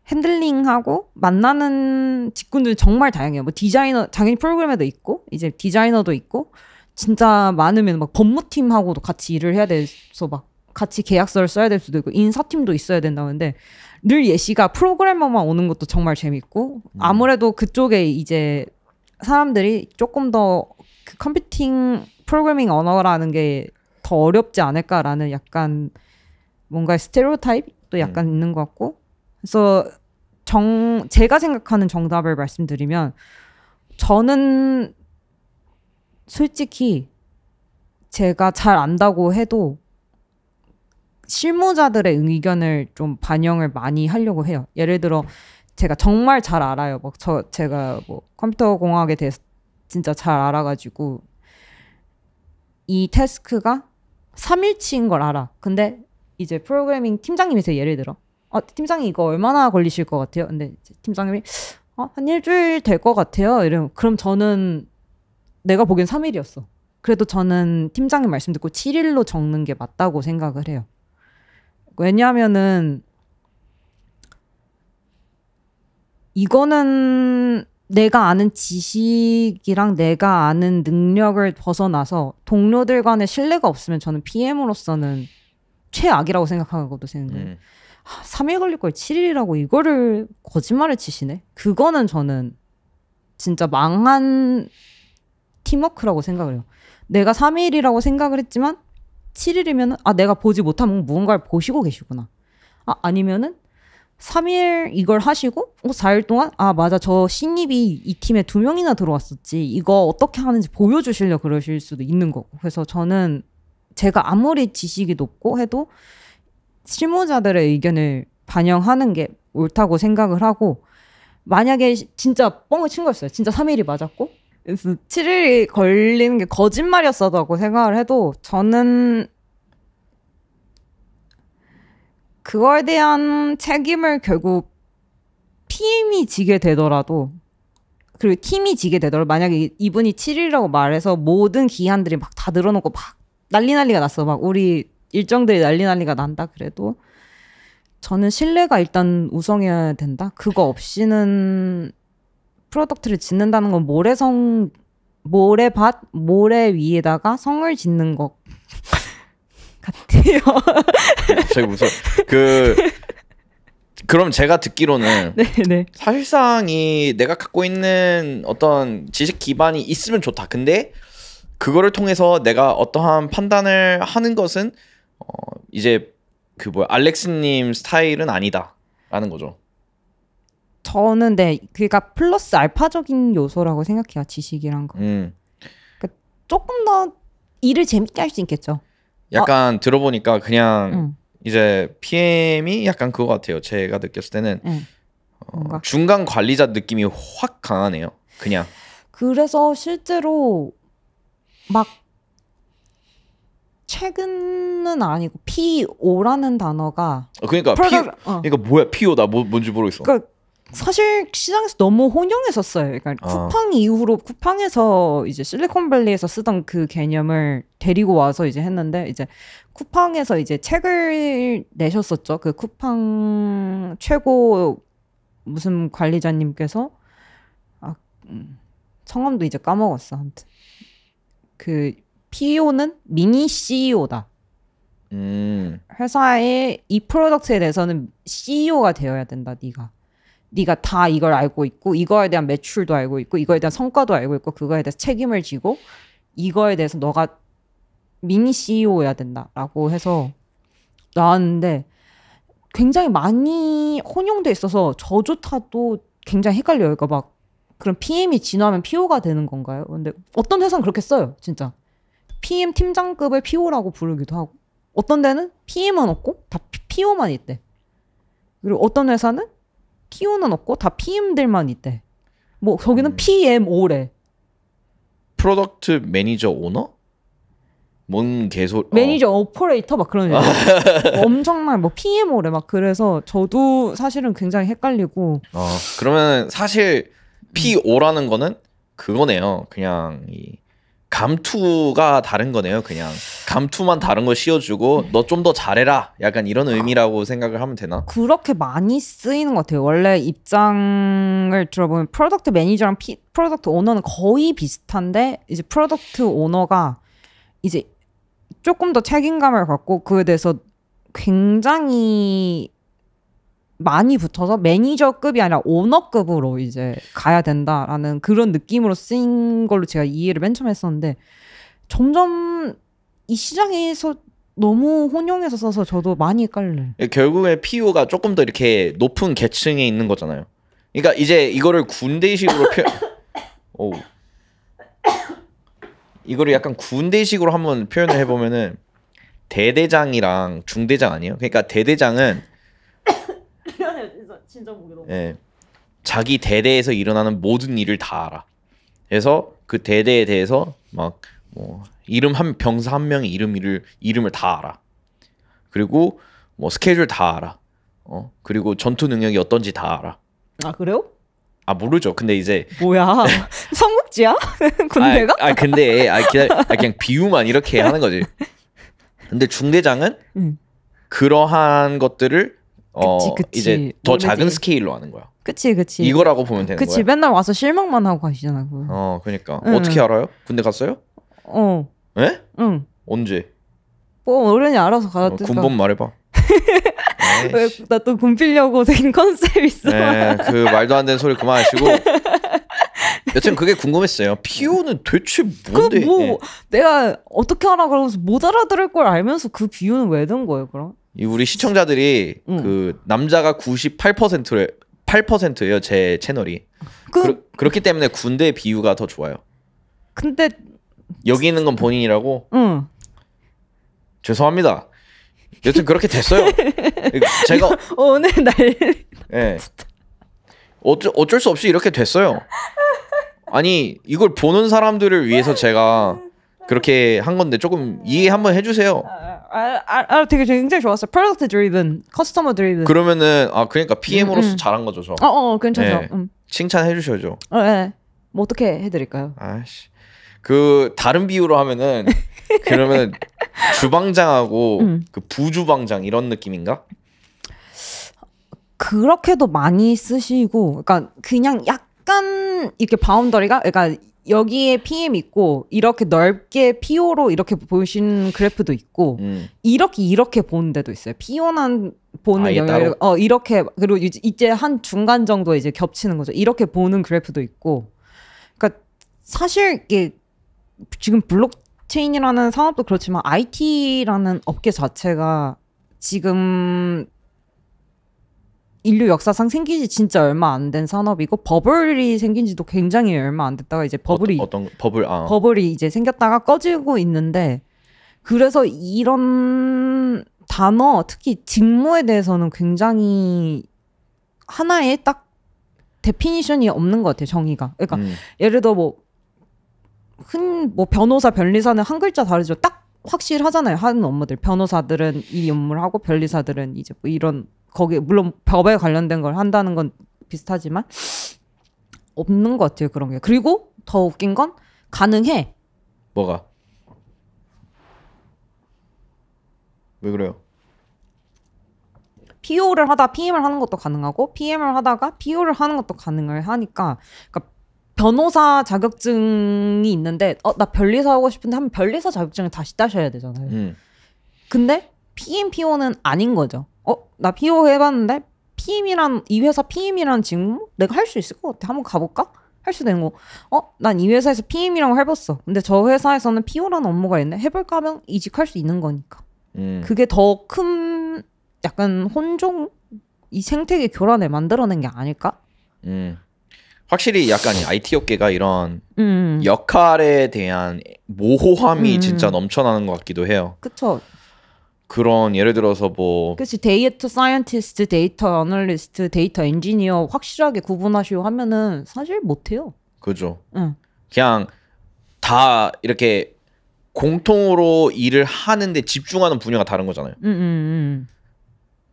Speaker 2: 핸들링하고 만나는 직군들 정말 다양해요. 뭐 디자이너 당연히 프로그램에도 있고 이제 디자이너도 있고 진짜 많으면 막 법무팀하고도 같이 일을 해야 돼서 막 같이 계약서를 써야 될 수도 있고 인사팀도 있어야 된다는데 늘 예시가 프로그래머만 오는 것도 정말 재밌고 음. 아무래도 그쪽에 이제 사람들이 조금 더그 컴퓨팅 프로그래밍 언어라는 게 더 어렵지 않을까라는 약간 뭔가 스테레오 타입도 약간 음. 있는 것 같고 그래서 정 제가 생각하는 정답을 말씀드리면 저는 솔직히 제가 잘 안다고 해도 실무자들의 의견을 좀 반영을 많이 하려고 해요. 예를 들어 제가 정말 잘 알아요. 막저 제가 뭐 컴퓨터 공학에 대해서 진짜 잘 알아가지고 이테스크가 3일치인 걸 알아. 근데 이제 프로그래밍 팀장님이세요 예를 들어 아 팀장님 이거 얼마나 걸리실 것 같아요 근데 팀장님이 아, 한 일주일 될 것 같아요 이러면 그럼 저는 내가 보기엔 3일이었어 그래도 저는 팀장님 말씀 듣고 7일로 적는 게 맞다고 생각을 해요 왜냐하면은 이거는 내가 아는 지식이랑 내가 아는 능력을 벗어나서 동료들 간의 신뢰가 없으면 저는 PM으로서는 최악이라고 생각하거든요. 음. 아, 3일 걸릴 걸 7일이라고 이거를 거짓말을 치시네. 그거는 저는 진짜 망한 팀워크라고 생각을 해요. 내가 3일이라고 생각을 했지만 7일이면 아 내가 보지 못하면 무언가를 보시고 계시구나. 아 아니면은 3일 이걸 하시고 어, 4일 동안 아 맞아 저 신입이 이 팀에 두 명이나 들어왔었지 이거 어떻게 하는지 보여주시려 그러실 수도 있는 거고 그래서 저는 제가 아무리 지식이 높고 해도 실무자들의 의견을 반영하는 게 옳다고 생각을 하고 만약에 진짜 뻥을 친 거였어요. 진짜 3일이 맞았고 그래서 7일이 걸리는 게 거짓말이었어라고 생각을 해도 저는 그거에 대한 책임을 결국 팀이 지게 되더라도 그리고 팀이 지게 되더라도 만약에 이분이 7일이라고 말해서 모든 기한들이 막 다 늘어놓고 막 난리 난리가 났어. 막 우리 일정들이 난리 난리가 난다 그래도 저는 신뢰가 일단 우성해야 된다. 그거 없이는 프로덕트를 짓는다는 건 모래성 모래밭 모래 위에다가 성을 짓는 것
Speaker 1: 같아요. 제가 무슨 그 그럼 제가 듣기로는 네네. 네. 사실상 이 내가 갖고 있는 어떤 지식 기반이 있으면 좋다. 근데 그거를 통해서 내가 어떠한 판단을 하는 것은 어, 이제 그 뭐야 알렉스님 스타일은 아니다라는 거죠.
Speaker 2: 저는 네 그러니까 플러스 알파적인 요소라고 생각해요 지식이란 거. 음. 그러니까 조금 더 일을 재밌게 할 수 있겠죠. 약간
Speaker 1: 어. 들어보니까 그냥 음. 이제 PM이 약간 그거 같아요. 제가 느꼈을 때는 음. 어, 중간 관리자 느낌이 확 강하네요. 그냥.
Speaker 2: 그래서 실제로 막 최근은 아니고 PO라는 단어가
Speaker 1: 어, 그러니까 p r o d 어. 그러니까 뭐야 PO다 뭐, 뭔지 모르겠어.
Speaker 2: 그러니까 사실 시장에서 너무 혼용했었어요. 그러니까 아. 쿠팡 이후로 쿠팡에서 이제 실리콘밸리에서 쓰던 그 개념을 데리고 와서 이제 했는데 이제 쿠팡에서 이제 책을 내셨었죠. 그 쿠팡 최고 무슨 관리자님께서 아 음, 성함도 이제 까먹었어. 아무튼 그 PO는 e 미니 CEO다. 음. 회사의 이 프로덕트에 대해서는 CEO가 되어야 된다. 네가 네가 다 이걸 알고 있고 이거에 대한 매출도 알고 있고 이거에 대한 성과도 알고 있고 그거에 대해서 책임을 지고 이거에 대해서 너가 미니 CEO야 된다라고 해서 나왔는데 굉장히 많이 혼용돼 있어서 저조차도 굉장히 헷갈려요. 그러니까 막 그럼 PM이 진화하면 PO가 되는 건가요? 근데 어떤 회사는 그렇게 써요, 진짜. PM 팀장급을 PO라고 부르기도 하고, 어떤 데는 PM은 없고 다 PO만 있대. 그리고 어떤 회사는 PO는 없고 다 PM들만 있대. 뭐 거기는 음. PMO래.
Speaker 1: 프로덕트 매니저 오너? 뭔 개소? 어.
Speaker 2: 매니저 어. 오퍼레이터 막 그런 엄청난 뭐 PMO래 막 그래서 저도 사실은 굉장히 헷갈리고.
Speaker 1: 어 그러면 사실 p o 라는 거는 그거네요. 그냥 이 감투가 다른 거네요. 그냥 감투만 다른 걸 씌워주고 네. 너좀 더 잘해라. 약간 이런 의미라고 아, 생각을 하면 되나?
Speaker 2: 그렇게 많이 쓰이는 것 같아요. 원래 입장을 들어보면 프로덕트 매니저랑 피, 프로덕트 오너는 거의 비슷한데 이제 프로덕트 오너가 이제 조금 더 책임감을 갖고 그에 대해서 굉장히 많이 붙어서 매니저급이 아니라 오너급으로 이제 가야 된다라는 그런 느낌으로 쓰인 걸로 제가 이해를 맨 처음 했었는데 점점 이 시장에서 너무 혼용해서 써서 저도 많이 헷갈려요.
Speaker 1: 예, 결국에 PO가 e 조금 더 이렇게 높은 계층에 있는 거잖아요. 그러니까 이제 이거를 군대식으로 표... 오. 이거를 약간 군대식으로 한번 표현을 해보면은 대대장이랑 중대장 아니에요? 그러니까 대대장은 진짜 보기로. 예. 자기 대대에서 일어나는 모든 일을 다 알아. 그래서 그 대대에 대해서 막 뭐 이름 한 병사 한 명의 이름을 이름을 다 알아. 그리고 뭐 스케줄 다 알아. 어 그리고 전투 능력이 어떤지 다 알아. 아 그래요? 아 모르죠. 근데 이제
Speaker 2: 뭐야 성국지야 군대가? 아, 아
Speaker 1: 근데 아, 기다 아, 그냥 비유만 이렇게 하는 거지. 근데 중대장은 음. 그러한 것들을 어 그치, 그치. 이제 더 모르지. 작은 스케일로 하는 거야.
Speaker 2: 그치 그치. 이거라고 보면 되는 그치, 거야. 그치 맨날 와서 실망만 하고 가시잖아. 그거.
Speaker 1: 어 그러니까 응. 어떻게 알아요? 군대 갔어요? 어. 예? 응. 언제?
Speaker 2: 뭐 어른이 알아서 가라뜻 어, 군번
Speaker 1: 말해봐.
Speaker 2: 나또군 필려고 생 컨셉 있어. 네, 그 말도
Speaker 1: 안 되는 소리 그만하시고. 여튼 그게 궁금했어요. 피오는 대체 그 뭔데? 그뭐 예.
Speaker 2: 내가 어떻게 하나 그러면서 못 알아들을 걸 알면서 그 비유는 왜 든 거예요, 그럼?
Speaker 1: 이 우리 시청자들이 음. 그 남자가 98%를 8%예요 제 채널이. 그... 그렇, 기 때문에 군대 비유가 더 좋아요. 근데 여기 있는 건 본인이라고. 응. 죄송합니다. 여튼 그렇게 됐어요. 제가 오늘 날. 예. 네. 어쩔 어쩔 수 없이 이렇게 됐어요. 아니 이걸 보는 사람들을 위해서 제가 그렇게 한 건데 조금 이해 한번 해주세요. 아,
Speaker 2: 아, 아, 아, 아 되게 굉장히 좋았어요. 프로덕트 드리븐, 커스터머 드리븐. 그러면은
Speaker 1: 아 그러니까 PM으로서 음, 음. 잘한 거죠, 저. 어, 어, 어 괜찮죠. 네. 음. 칭찬해 주셔야죠.
Speaker 2: 어, 네. 뭐 어떻게 해드릴까요?
Speaker 1: 아씨, 그 다른 비유로 하면은 그러면 주방장하고 음. 그 부주방장 이런 느낌인가?
Speaker 2: 그렇게도 많이 쓰시고, 그러니까 그냥 약간 이렇게 바운더리가, 그러니까 여기에 PM 있고 이렇게 넓게 PO로 이렇게 보시는 그래프도 있고 음. 이렇게 이렇게 보는 데도 있어요. PO만 보는 아, 영역을 어 이렇게 그리고 이제 한 중간 정도에 이제 겹치는 거죠. 이렇게 보는 그래프도 있고. 그러니까 사실 이게 지금 블록체인이라는 산업도 그렇지만 IT라는 업계 자체가 지금 인류 역사상 생긴 지 진짜 얼마 안 된 산업이고 버블이 생긴 지도 굉장히 얼마 안 됐다가 이제 버블이 어, 떤 버블 아. 버블이 이제 생겼다가 꺼지고 있는데 그래서 이런 단어 특히 직무에 대해서는 굉장히 하나의 딱 데피니션이 없는 것 같아요 정의가 그러니까 음. 예를 들어 뭐흔큰뭐 뭐 변호사 변리사는 한 글자 다르죠 딱 확실하잖아요 하는 업무들 변호사들은 이 업무를 하고 변리사들은 이제 뭐 이런 거기 물론 법에 관련된 걸 한다는 건 비슷하지만 없는 것 같아요 그런 게 그리고 더 웃긴 건 가능해
Speaker 1: 뭐가 왜 그래요
Speaker 2: PO를 하다 PM을 하는 것도 가능하고 PM을 하다가 PO를 하는 것도 가능을 하니까 그러니까 변호사 자격증이 있는데 어 나 변리사 하고 싶은데 하면 변리사 자격증을 다시 따셔야 되잖아요. 음. 근데 PMPO는 아닌 거죠. 어, 나 PO 해봤는데 PM이란 이 회사 PM이란 직무 내가 할 수 있을 것 같아. 한번 가볼까? 할수도 있는 거. 어, 난 이 회사에서 PM이라고 해봤어. 근데 저 회사에서는 PO라는 업무가 있네. 해볼까 하면 이직할 수 있는 거니까. 음. 그게 더 큰 약간 혼종 이 생태계 교란을 만들어낸 게 아닐까?
Speaker 1: 음. 확실히 약간 IT 업계가 이런 음. 역할에 대한 모호함이 음. 진짜 넘쳐나는 것 같기도 해요. 그쵸 그런 예를 들어서 뭐
Speaker 2: 그렇지 데이터 사이언티스트, 데이터 애널리스트, 데이터 엔지니어 확실하게 구분하시오 하면은 사실 못해요. 그죠. 응.
Speaker 1: 그냥 다 이렇게 공통으로 일을 하는데 집중하는 분야가 다른 거잖아요.
Speaker 2: 음, 음, 음.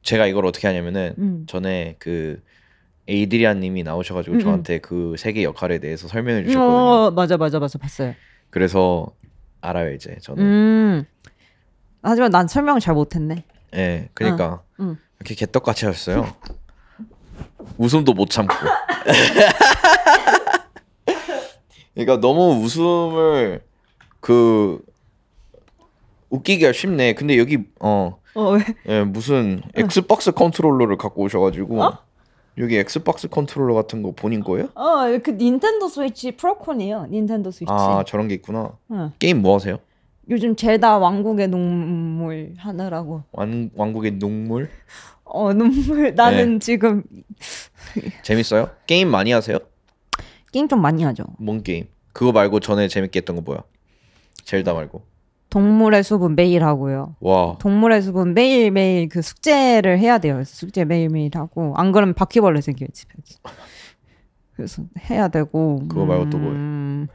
Speaker 1: 제가 이걸 어떻게 하냐면은 전에 그에이드리안님이 나오셔가지고 저한테 그 세 개 역할에 대해서 설명해 주셨거든요.
Speaker 2: 어, 맞아 맞아 맞아 봤어요.
Speaker 1: 그래서 알아요 이제 저는
Speaker 2: 음. 하지만 난 설명을 잘 못했네.
Speaker 1: 예, 네, 그러니까 어, 응. 이렇게 개떡같이 하셨어요. 웃음도 못 참고. 그러니까 너무 웃음을 그 웃기기가 쉽네. 근데 여기 어, 어 예, 무슨 엑스박스 컨트롤러를 갖고 오셔가지고 어? 여기 엑스박스 컨트롤러 같은 거 본인 거예요?
Speaker 2: 어, 그 닌텐도 스위치 프로콘이에요. 닌텐도 스위치. 아
Speaker 1: 저런 게 있구나. 응. 게임 뭐 하세요?
Speaker 2: 요즘 죄다 왕국의 눈물 하느라고.
Speaker 1: 왕 왕국의 농물?
Speaker 2: 어 눈물 나는 네. 지금
Speaker 1: 재밌어요? 게임 많이 하세요? 게임 좀 많이 하죠. 뭔 게임? 그거 말고 전에 재밌게 했던 거 뭐야? 젤다 말고.
Speaker 2: 동물의 숲은 매일 하고요. 와. 동물의 숲은 매일 매일 그 숙제를 해야 돼요. 숙제 매일 매일 하고 안 그러면 바퀴벌레 생겨요 집에. 그래서 해야 되고.
Speaker 1: 그거 말고 뭐 음... 또 뭐예요?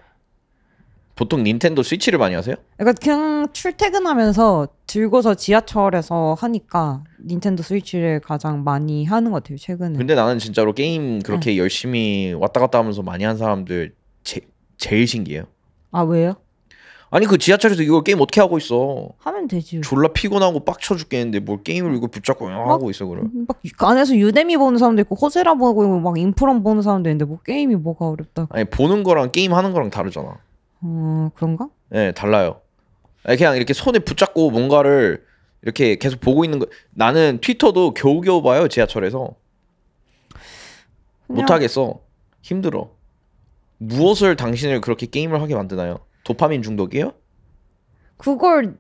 Speaker 1: 보통 닌텐도 스위치를 많이 하세요?
Speaker 2: 그러니까 그냥 출퇴근하면서 들고서 지하철에서 하니까 닌텐도 스위치를 가장 많이 하는 것 같아요 최근에.
Speaker 1: 근데 나는 진짜로 게임 그렇게 네. 열심히 왔다 갔다 하면서 많이 한 사람들 제, 제일 신기해요. 아 왜요? 아니 그 지하철에서 이걸 게임 어떻게 하고 있어?
Speaker 2: 하면 되지.
Speaker 1: 졸라 피곤하고 빡쳐 죽겠는데 뭘 게임을 이걸 붙잡고 막, 하고 있어 그럼. 막
Speaker 2: 안에서 유데미 보는 사람도 있고 호세라 보고 막 인프롬 보는 사람도 있는데 뭐 게임이 뭐가 어렵다.
Speaker 1: 아니 보는 거랑 게임 하는 거랑 다르잖아.
Speaker 2: 어, 그런가?
Speaker 1: 네, 달라요. 그냥 이렇게 손에 붙잡고 뭔가를 이렇게 계속 보고 있는 거. 나는 트위터도 겨우겨우 봐요 지하철에서. 그냥... 못하겠어. 힘들어. 무엇을 당신을 그렇게 게임을 하게 만드나요? 도파민 중독이에요?
Speaker 2: 그걸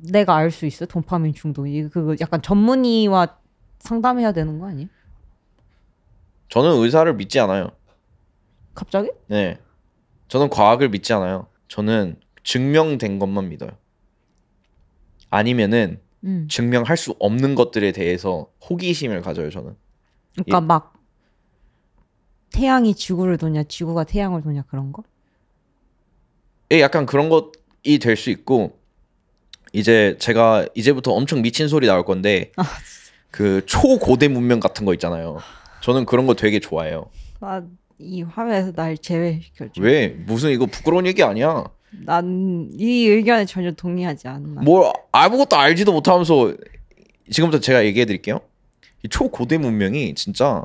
Speaker 2: 내가 알 수 있어? 도파민 중독이 그 약간 전문의와 상담해야 되는 거 아니에요?
Speaker 1: 저는 의사를 믿지 않아요. 갑자기? 네. 저는 과학을 믿지 않아요. 저는 증명된 것만 믿어요. 아니면은 음. 증명할 수 없는 것들에 대해서 호기심을 가져요. 저는. 그러니까
Speaker 2: 예. 막 태양이 지구를 도냐, 지구가 태양을 도냐 그런 거?
Speaker 1: 예, 약간 그런 것이 될 수 있고 이제 제가 이제부터 엄청 미친 소리 나올 건데 아, 그 초고대 문명 같은 거 있잖아요. 저는 그런 거 되게 좋아해요.
Speaker 2: 아, 이 화면에서 날 제외시켜줘. 왜?
Speaker 1: 무슨 이거 부끄러운 얘기 아니야.
Speaker 2: 난 이 의견에 전혀 동의하지 않아.
Speaker 1: 뭘 아무것도 알지도 못하면서 지금부터 제가 얘기해 드릴게요. 이 초고대 문명이 진짜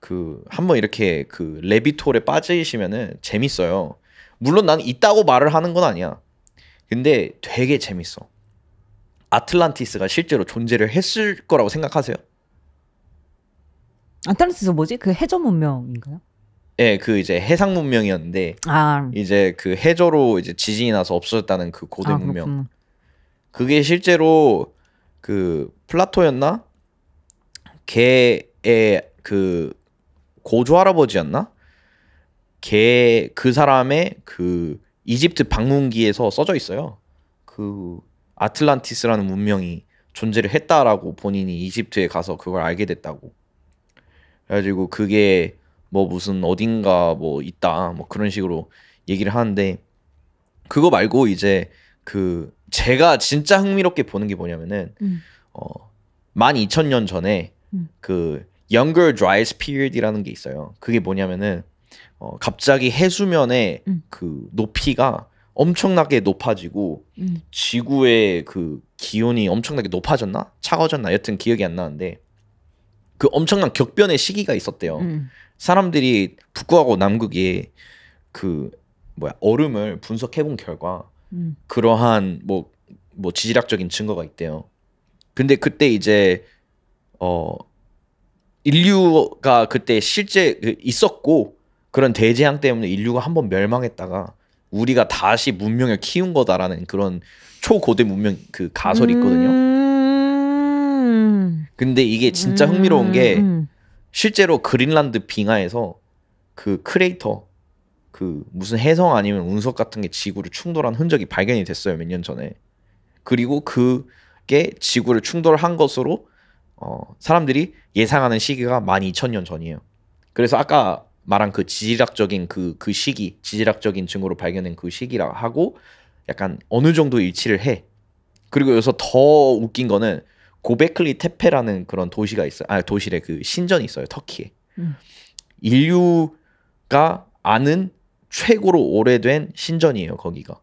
Speaker 1: 그 한번 이렇게 그 레비톨에 빠지시면은 재밌어요. 물론 난 있다고 말을 하는 건 아니야. 근데 되게 재밌어. 아틀란티스가 실제로 존재를 했을 거라고 생각하세요?
Speaker 2: 안타르티스 뭐지? 그 해저 문명인가요?
Speaker 1: 예, 네, 그 이제 해상 문명이었는데 아. 이제 그 해저로 이제 지진이 나서 없어졌다는 그 고대 아, 문명. 그게 실제로 그 플라토였나? 걔의 그 고조 할아버지였나? 걔그 사람의 그 이집트 방문기에서 써져 있어요. 그 아틀란티스라는 문명이 존재를 했다라고 본인이 이집트에 가서 그걸 알게 됐다고. 그래가지고 그게 뭐 무슨 어딘가 뭐 있다 뭐 그런 식으로 얘기를 하는데 그거 말고 이제 그 제가 진짜 흥미롭게 보는 게 뭐냐면은 음. 어 12,000년 전에 음. 그 Younger Dry s p e r i o d 이라는게 있어요. 그게 뭐냐면은 어 갑자기 해수면의 음. 그 높이가 엄청나게 높아지고 음. 지구의 그 기온이 엄청나게 높아졌나 차가워졌나 여튼 기억이 안 나는데 그 엄청난 격변의 시기가 있었대요. 음. 사람들이 북극하고 남극이 그 뭐야 얼음을 분석해본 결과 음. 그러한 뭐뭐 뭐 지질학적인 증거가 있대요. 근데 그때 이제 어 인류가 그때 실제 그 있었고 그런 대재앙 때문에 인류가 한 번 멸망했다가 우리가 다시 문명을 키운 거다라는 그런 초고대 문명 그 가설이 있거든요. 음. 근데 이게 진짜 흥미로운 게 음, 음. 실제로 그린란드 빙하에서 그 크레이터 그 무슨 해성 아니면 운석 같은 게 지구를 충돌한 흔적이 발견이 됐어요 몇 년 전에 그리고 그게 지구를 충돌한 것으로 어, 사람들이 예상하는 시기가 12,000년 전이에요 그래서 아까 말한 그 지질학적인 그, 그 시기 지질학적인 증거로 발견된 그 시기라 고 하고 약간 어느 정도 일치를 해 그리고 여기서 더 웃긴 거는 고베클리 테페라는 그런 도시가 있어요. 아, 도시래 그 신전이 있어요. 터키에. 음. 인류가 아는 최고로 오래된 신전이에요, 거기가.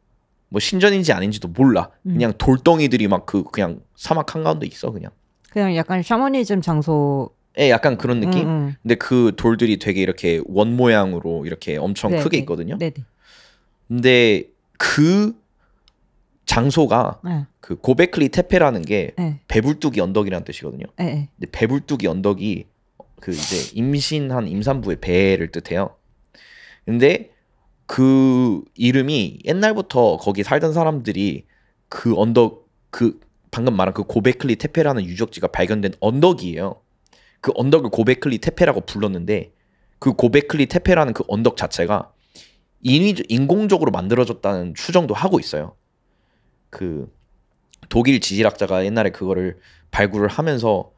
Speaker 1: 뭐 신전인지 아닌지도 몰라. 음. 그냥 돌덩이들이 막 그 그냥 사막 한가운데 있어, 그냥.
Speaker 2: 그냥 약간 샤머니즘 장소
Speaker 1: 예, 약간 그런 음, 느낌. 음, 음. 근데 그 돌들이 되게 이렇게 원 모양으로 이렇게 엄청 네네. 크게 네. 있거든요. 네, 네 근데 그 장소가 네. 그 고베클리 테페라는 게 네. 배불뚝이 언덕이라는 뜻이거든요. 네, 네. 근데 배불뚝이 언덕이 그 이제 임신한 임산부의 배를 뜻해요. 근데 그 이름이 옛날부터 거기 살던 사람들이 그 언덕 그 방금 말한 그 고베클리 테페라는 유적지가 발견된 언덕이에요. 그 언덕을 고베클리 테페라고 불렀는데 그 고베클리 테페라는 그 언덕 자체가 인위 인공적으로 만들어졌다는 추정도 하고 있어요. 그 독일 지질학자가 옛날에 그거를 발굴을 하면서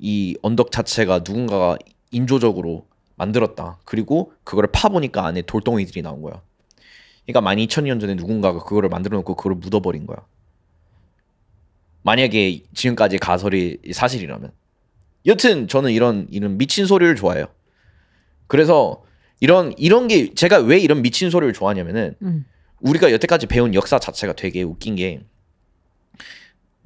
Speaker 1: 이 언덕 자체가 누군가가 인조적으로 만들었다. 그리고 그거를 파보니까 안에 돌덩이들이 나온 거야. 그러니까 12,000년 전에 누군가가 그거를 만들어 놓고 그걸 묻어버린 거야. 만약에 지금까지 가설이 사실이라면. 여튼 저는 이런 이런 미친 소리를 좋아해요. 그래서 이런 이런 게 제가 왜 이런 미친 소리를 좋아하냐면은 음. 우리가 여태까지 배운 역사 자체가 되게 웃긴 게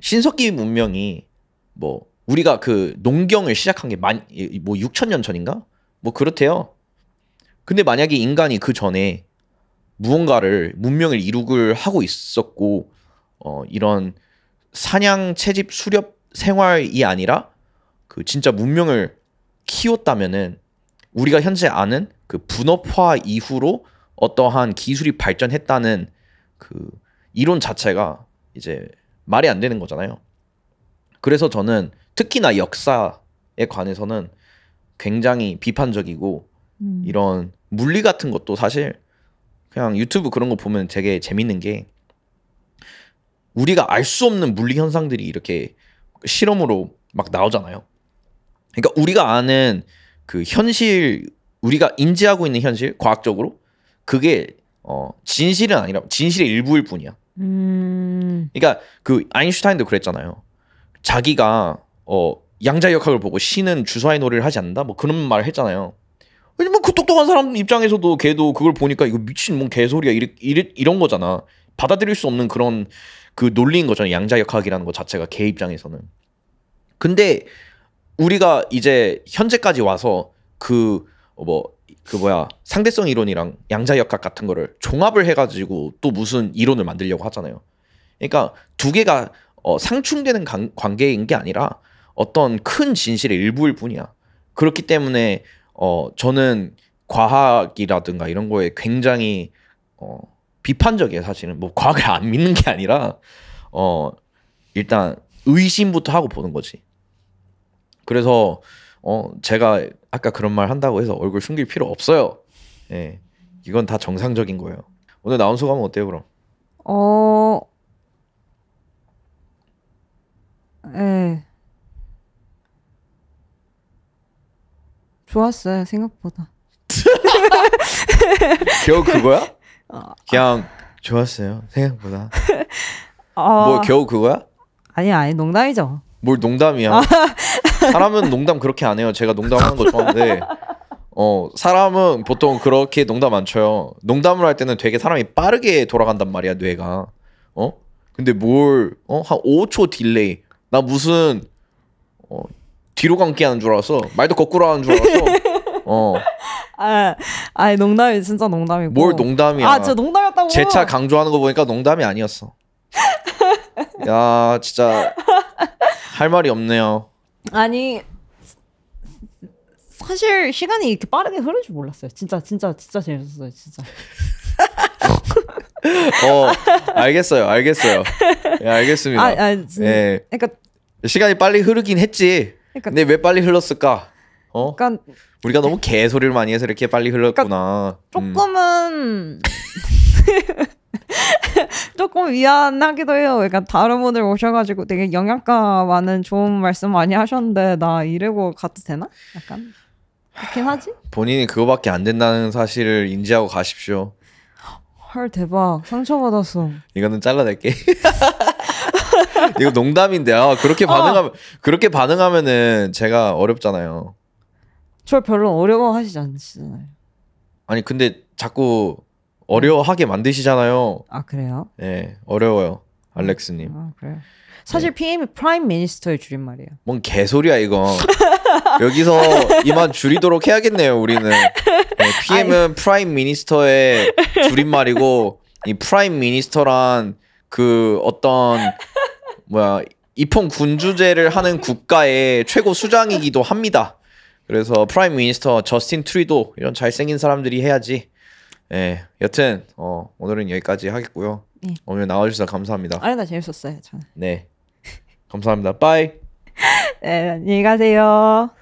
Speaker 1: 신석기 문명이 뭐 우리가 그 농경을 시작한 게 만 뭐 6천 년 전인가? 뭐 그렇대요. 근데 만약에 인간이 그 전에 무언가를 문명을 이룩을 하고 있었고 어 이런 사냥 채집 수렵 생활이 아니라 그 진짜 문명을 키웠다면은 우리가 현재 아는 그 분업화 이후로 어떠한 기술이 발전했다는 그 이론 자체가 이제 말이 안 되는 거잖아요. 그래서 저는 특히나 역사에 관해서는 굉장히 비판적이고 음. 이런 물리 같은 것도 사실 그냥 유튜브 그런 거 보면 되게 재밌는 게 우리가 알 수 없는 물리 현상들이 이렇게 실험으로 막 나오잖아요. 그러니까 우리가 아는 그 현실 우리가 인지하고 있는 현실 과학적으로 그게 어 진실은 아니라 진실의 일부일 뿐이야. 음... 그러니까 그 아인슈타인도 그랬잖아요. 자기가 어 양자역학을 보고 신은 주사위 놀이를 하지 않는다 뭐 그런 말을 했잖아요. 왜냐면 뭐 그 똑똑한 사람 입장에서도 걔도 그걸 보니까 이거 미친 뭔 개소리야 이래, 이래, 이런 거잖아. 받아들일 수 없는 그런 그 논리인 거잖아요. 양자역학이라는 것 자체가 걔 입장에서는. 근데 우리가 이제 현재까지 와서 그뭐 어, 그 뭐야 상대성 이론이랑 양자역학 같은 거를 종합을 해가지고 또 무슨 이론을 만들려고 하잖아요. 그러니까 두 개가 어, 상충되는 관, 관계인 게 아니라 어떤 큰 진실의 일부일 뿐이야. 그렇기 때문에 어, 저는 과학이라든가 이런 거에 굉장히 어, 비판적이에요. 사실은 뭐 과학을 안 믿는 게 아니라 어, 일단 의심부터 하고 보는 거지. 그래서 어, 제가 아까 그런 말 한다고 해서 얼굴 숨길 필요 없어요. 예. 이건 다 정상적인 거예요. 오늘 나온 소감은 어때요, 그럼?
Speaker 2: 어. 예. 좋았어요, 생각보다.
Speaker 1: 겨우 그거야? 어. 그냥 좋았어요, 생각보다.
Speaker 2: 어... 뭐 겨우 그거야? 아니 아니 농담이죠.
Speaker 1: 뭘 농담이야? 사람은 농담 그렇게 안 해요. 제가 농담하는 거 좋아하는데 어 사람은 보통 그렇게 농담 안 쳐요. 농담을 할 때는 되게 사람이 빠르게 돌아간단 말이야 뇌가. 어? 근데 뭘어한 5초 딜레이. 나 무슨 어 뒤로 감기 하는 줄 알았어. 말도 거꾸로 하는 줄 알았어. 어.
Speaker 2: 아, 아 농담이 진짜 농담이고. 뭘 농담이야? 아, 진짜 농담이었다고. 제차
Speaker 1: 강조하는 거 보니까 농담이 아니었어. 야, 진짜 할 말이 없네요.
Speaker 2: 아니 사실 시간이 이렇게 빠르게 흐를 줄 몰랐어요. 진짜 진짜 진짜 재밌었어요. 진짜.
Speaker 1: 어 알겠어요. 알겠어요. 예, 알겠습니다. 아, 아, 진, 예. 그러니까 시간이 빨리 흐르긴 했지. 그러니까, 근데 왜 빨리 흘렀을까? 어? 그러니까 우리가 너무 개소리를 많이 해서 이렇게 빨리 흘렀구나.
Speaker 2: 그러니까 음. 조금은 음. 조금 미안하기도 해요. 그러니까 다른 분들 오셔가지고 되게 영양가 많은 좋은 말씀 많이 하셨는데 나 이러고 가도 되나? 약간 그렇긴 하지?
Speaker 1: 본인이 그거밖에 안 된다는 사실을 인지하고 가십시오.
Speaker 2: 헐 대박 상처받았어.
Speaker 1: 이거는 잘라낼게. 이거 농담인데 아, 그렇게 어. 반응하면 어. 그렇게 반응하면은 제가 어렵잖아요.
Speaker 2: 저 별로 어려워하시지 않으시잖아요.
Speaker 1: 아니 근데 자꾸 어려워하게 만드시잖아요. 아 그래요? 네, 어려워요, 알렉스님. 아 그래요.
Speaker 2: 사실 네. p m 프라임 미니스터의 줄임말이에요.
Speaker 1: 뭔 개소리야 이건. 여기서 이만 줄이도록 해야겠네요, 우리는. 네, PM은 아니. 프라임 미니스터의 줄임말이고 이 프라임 미니스터란 그 어떤 뭐야 입헌 군주제를 하는 국가의 최고 수장이기도 합니다. 그래서 프라임 미니스터 저스틴 트리도 이런 잘생긴 사람들이 해야지 예, 여튼 어, 오늘은 여기까지 하겠고요. 예. 오늘 나와주셔서 감사합니다. 아니
Speaker 2: 나 재밌었어요 저는.
Speaker 1: 네, 감사합니다. 빠이.
Speaker 2: 네, 안녕히 가세요.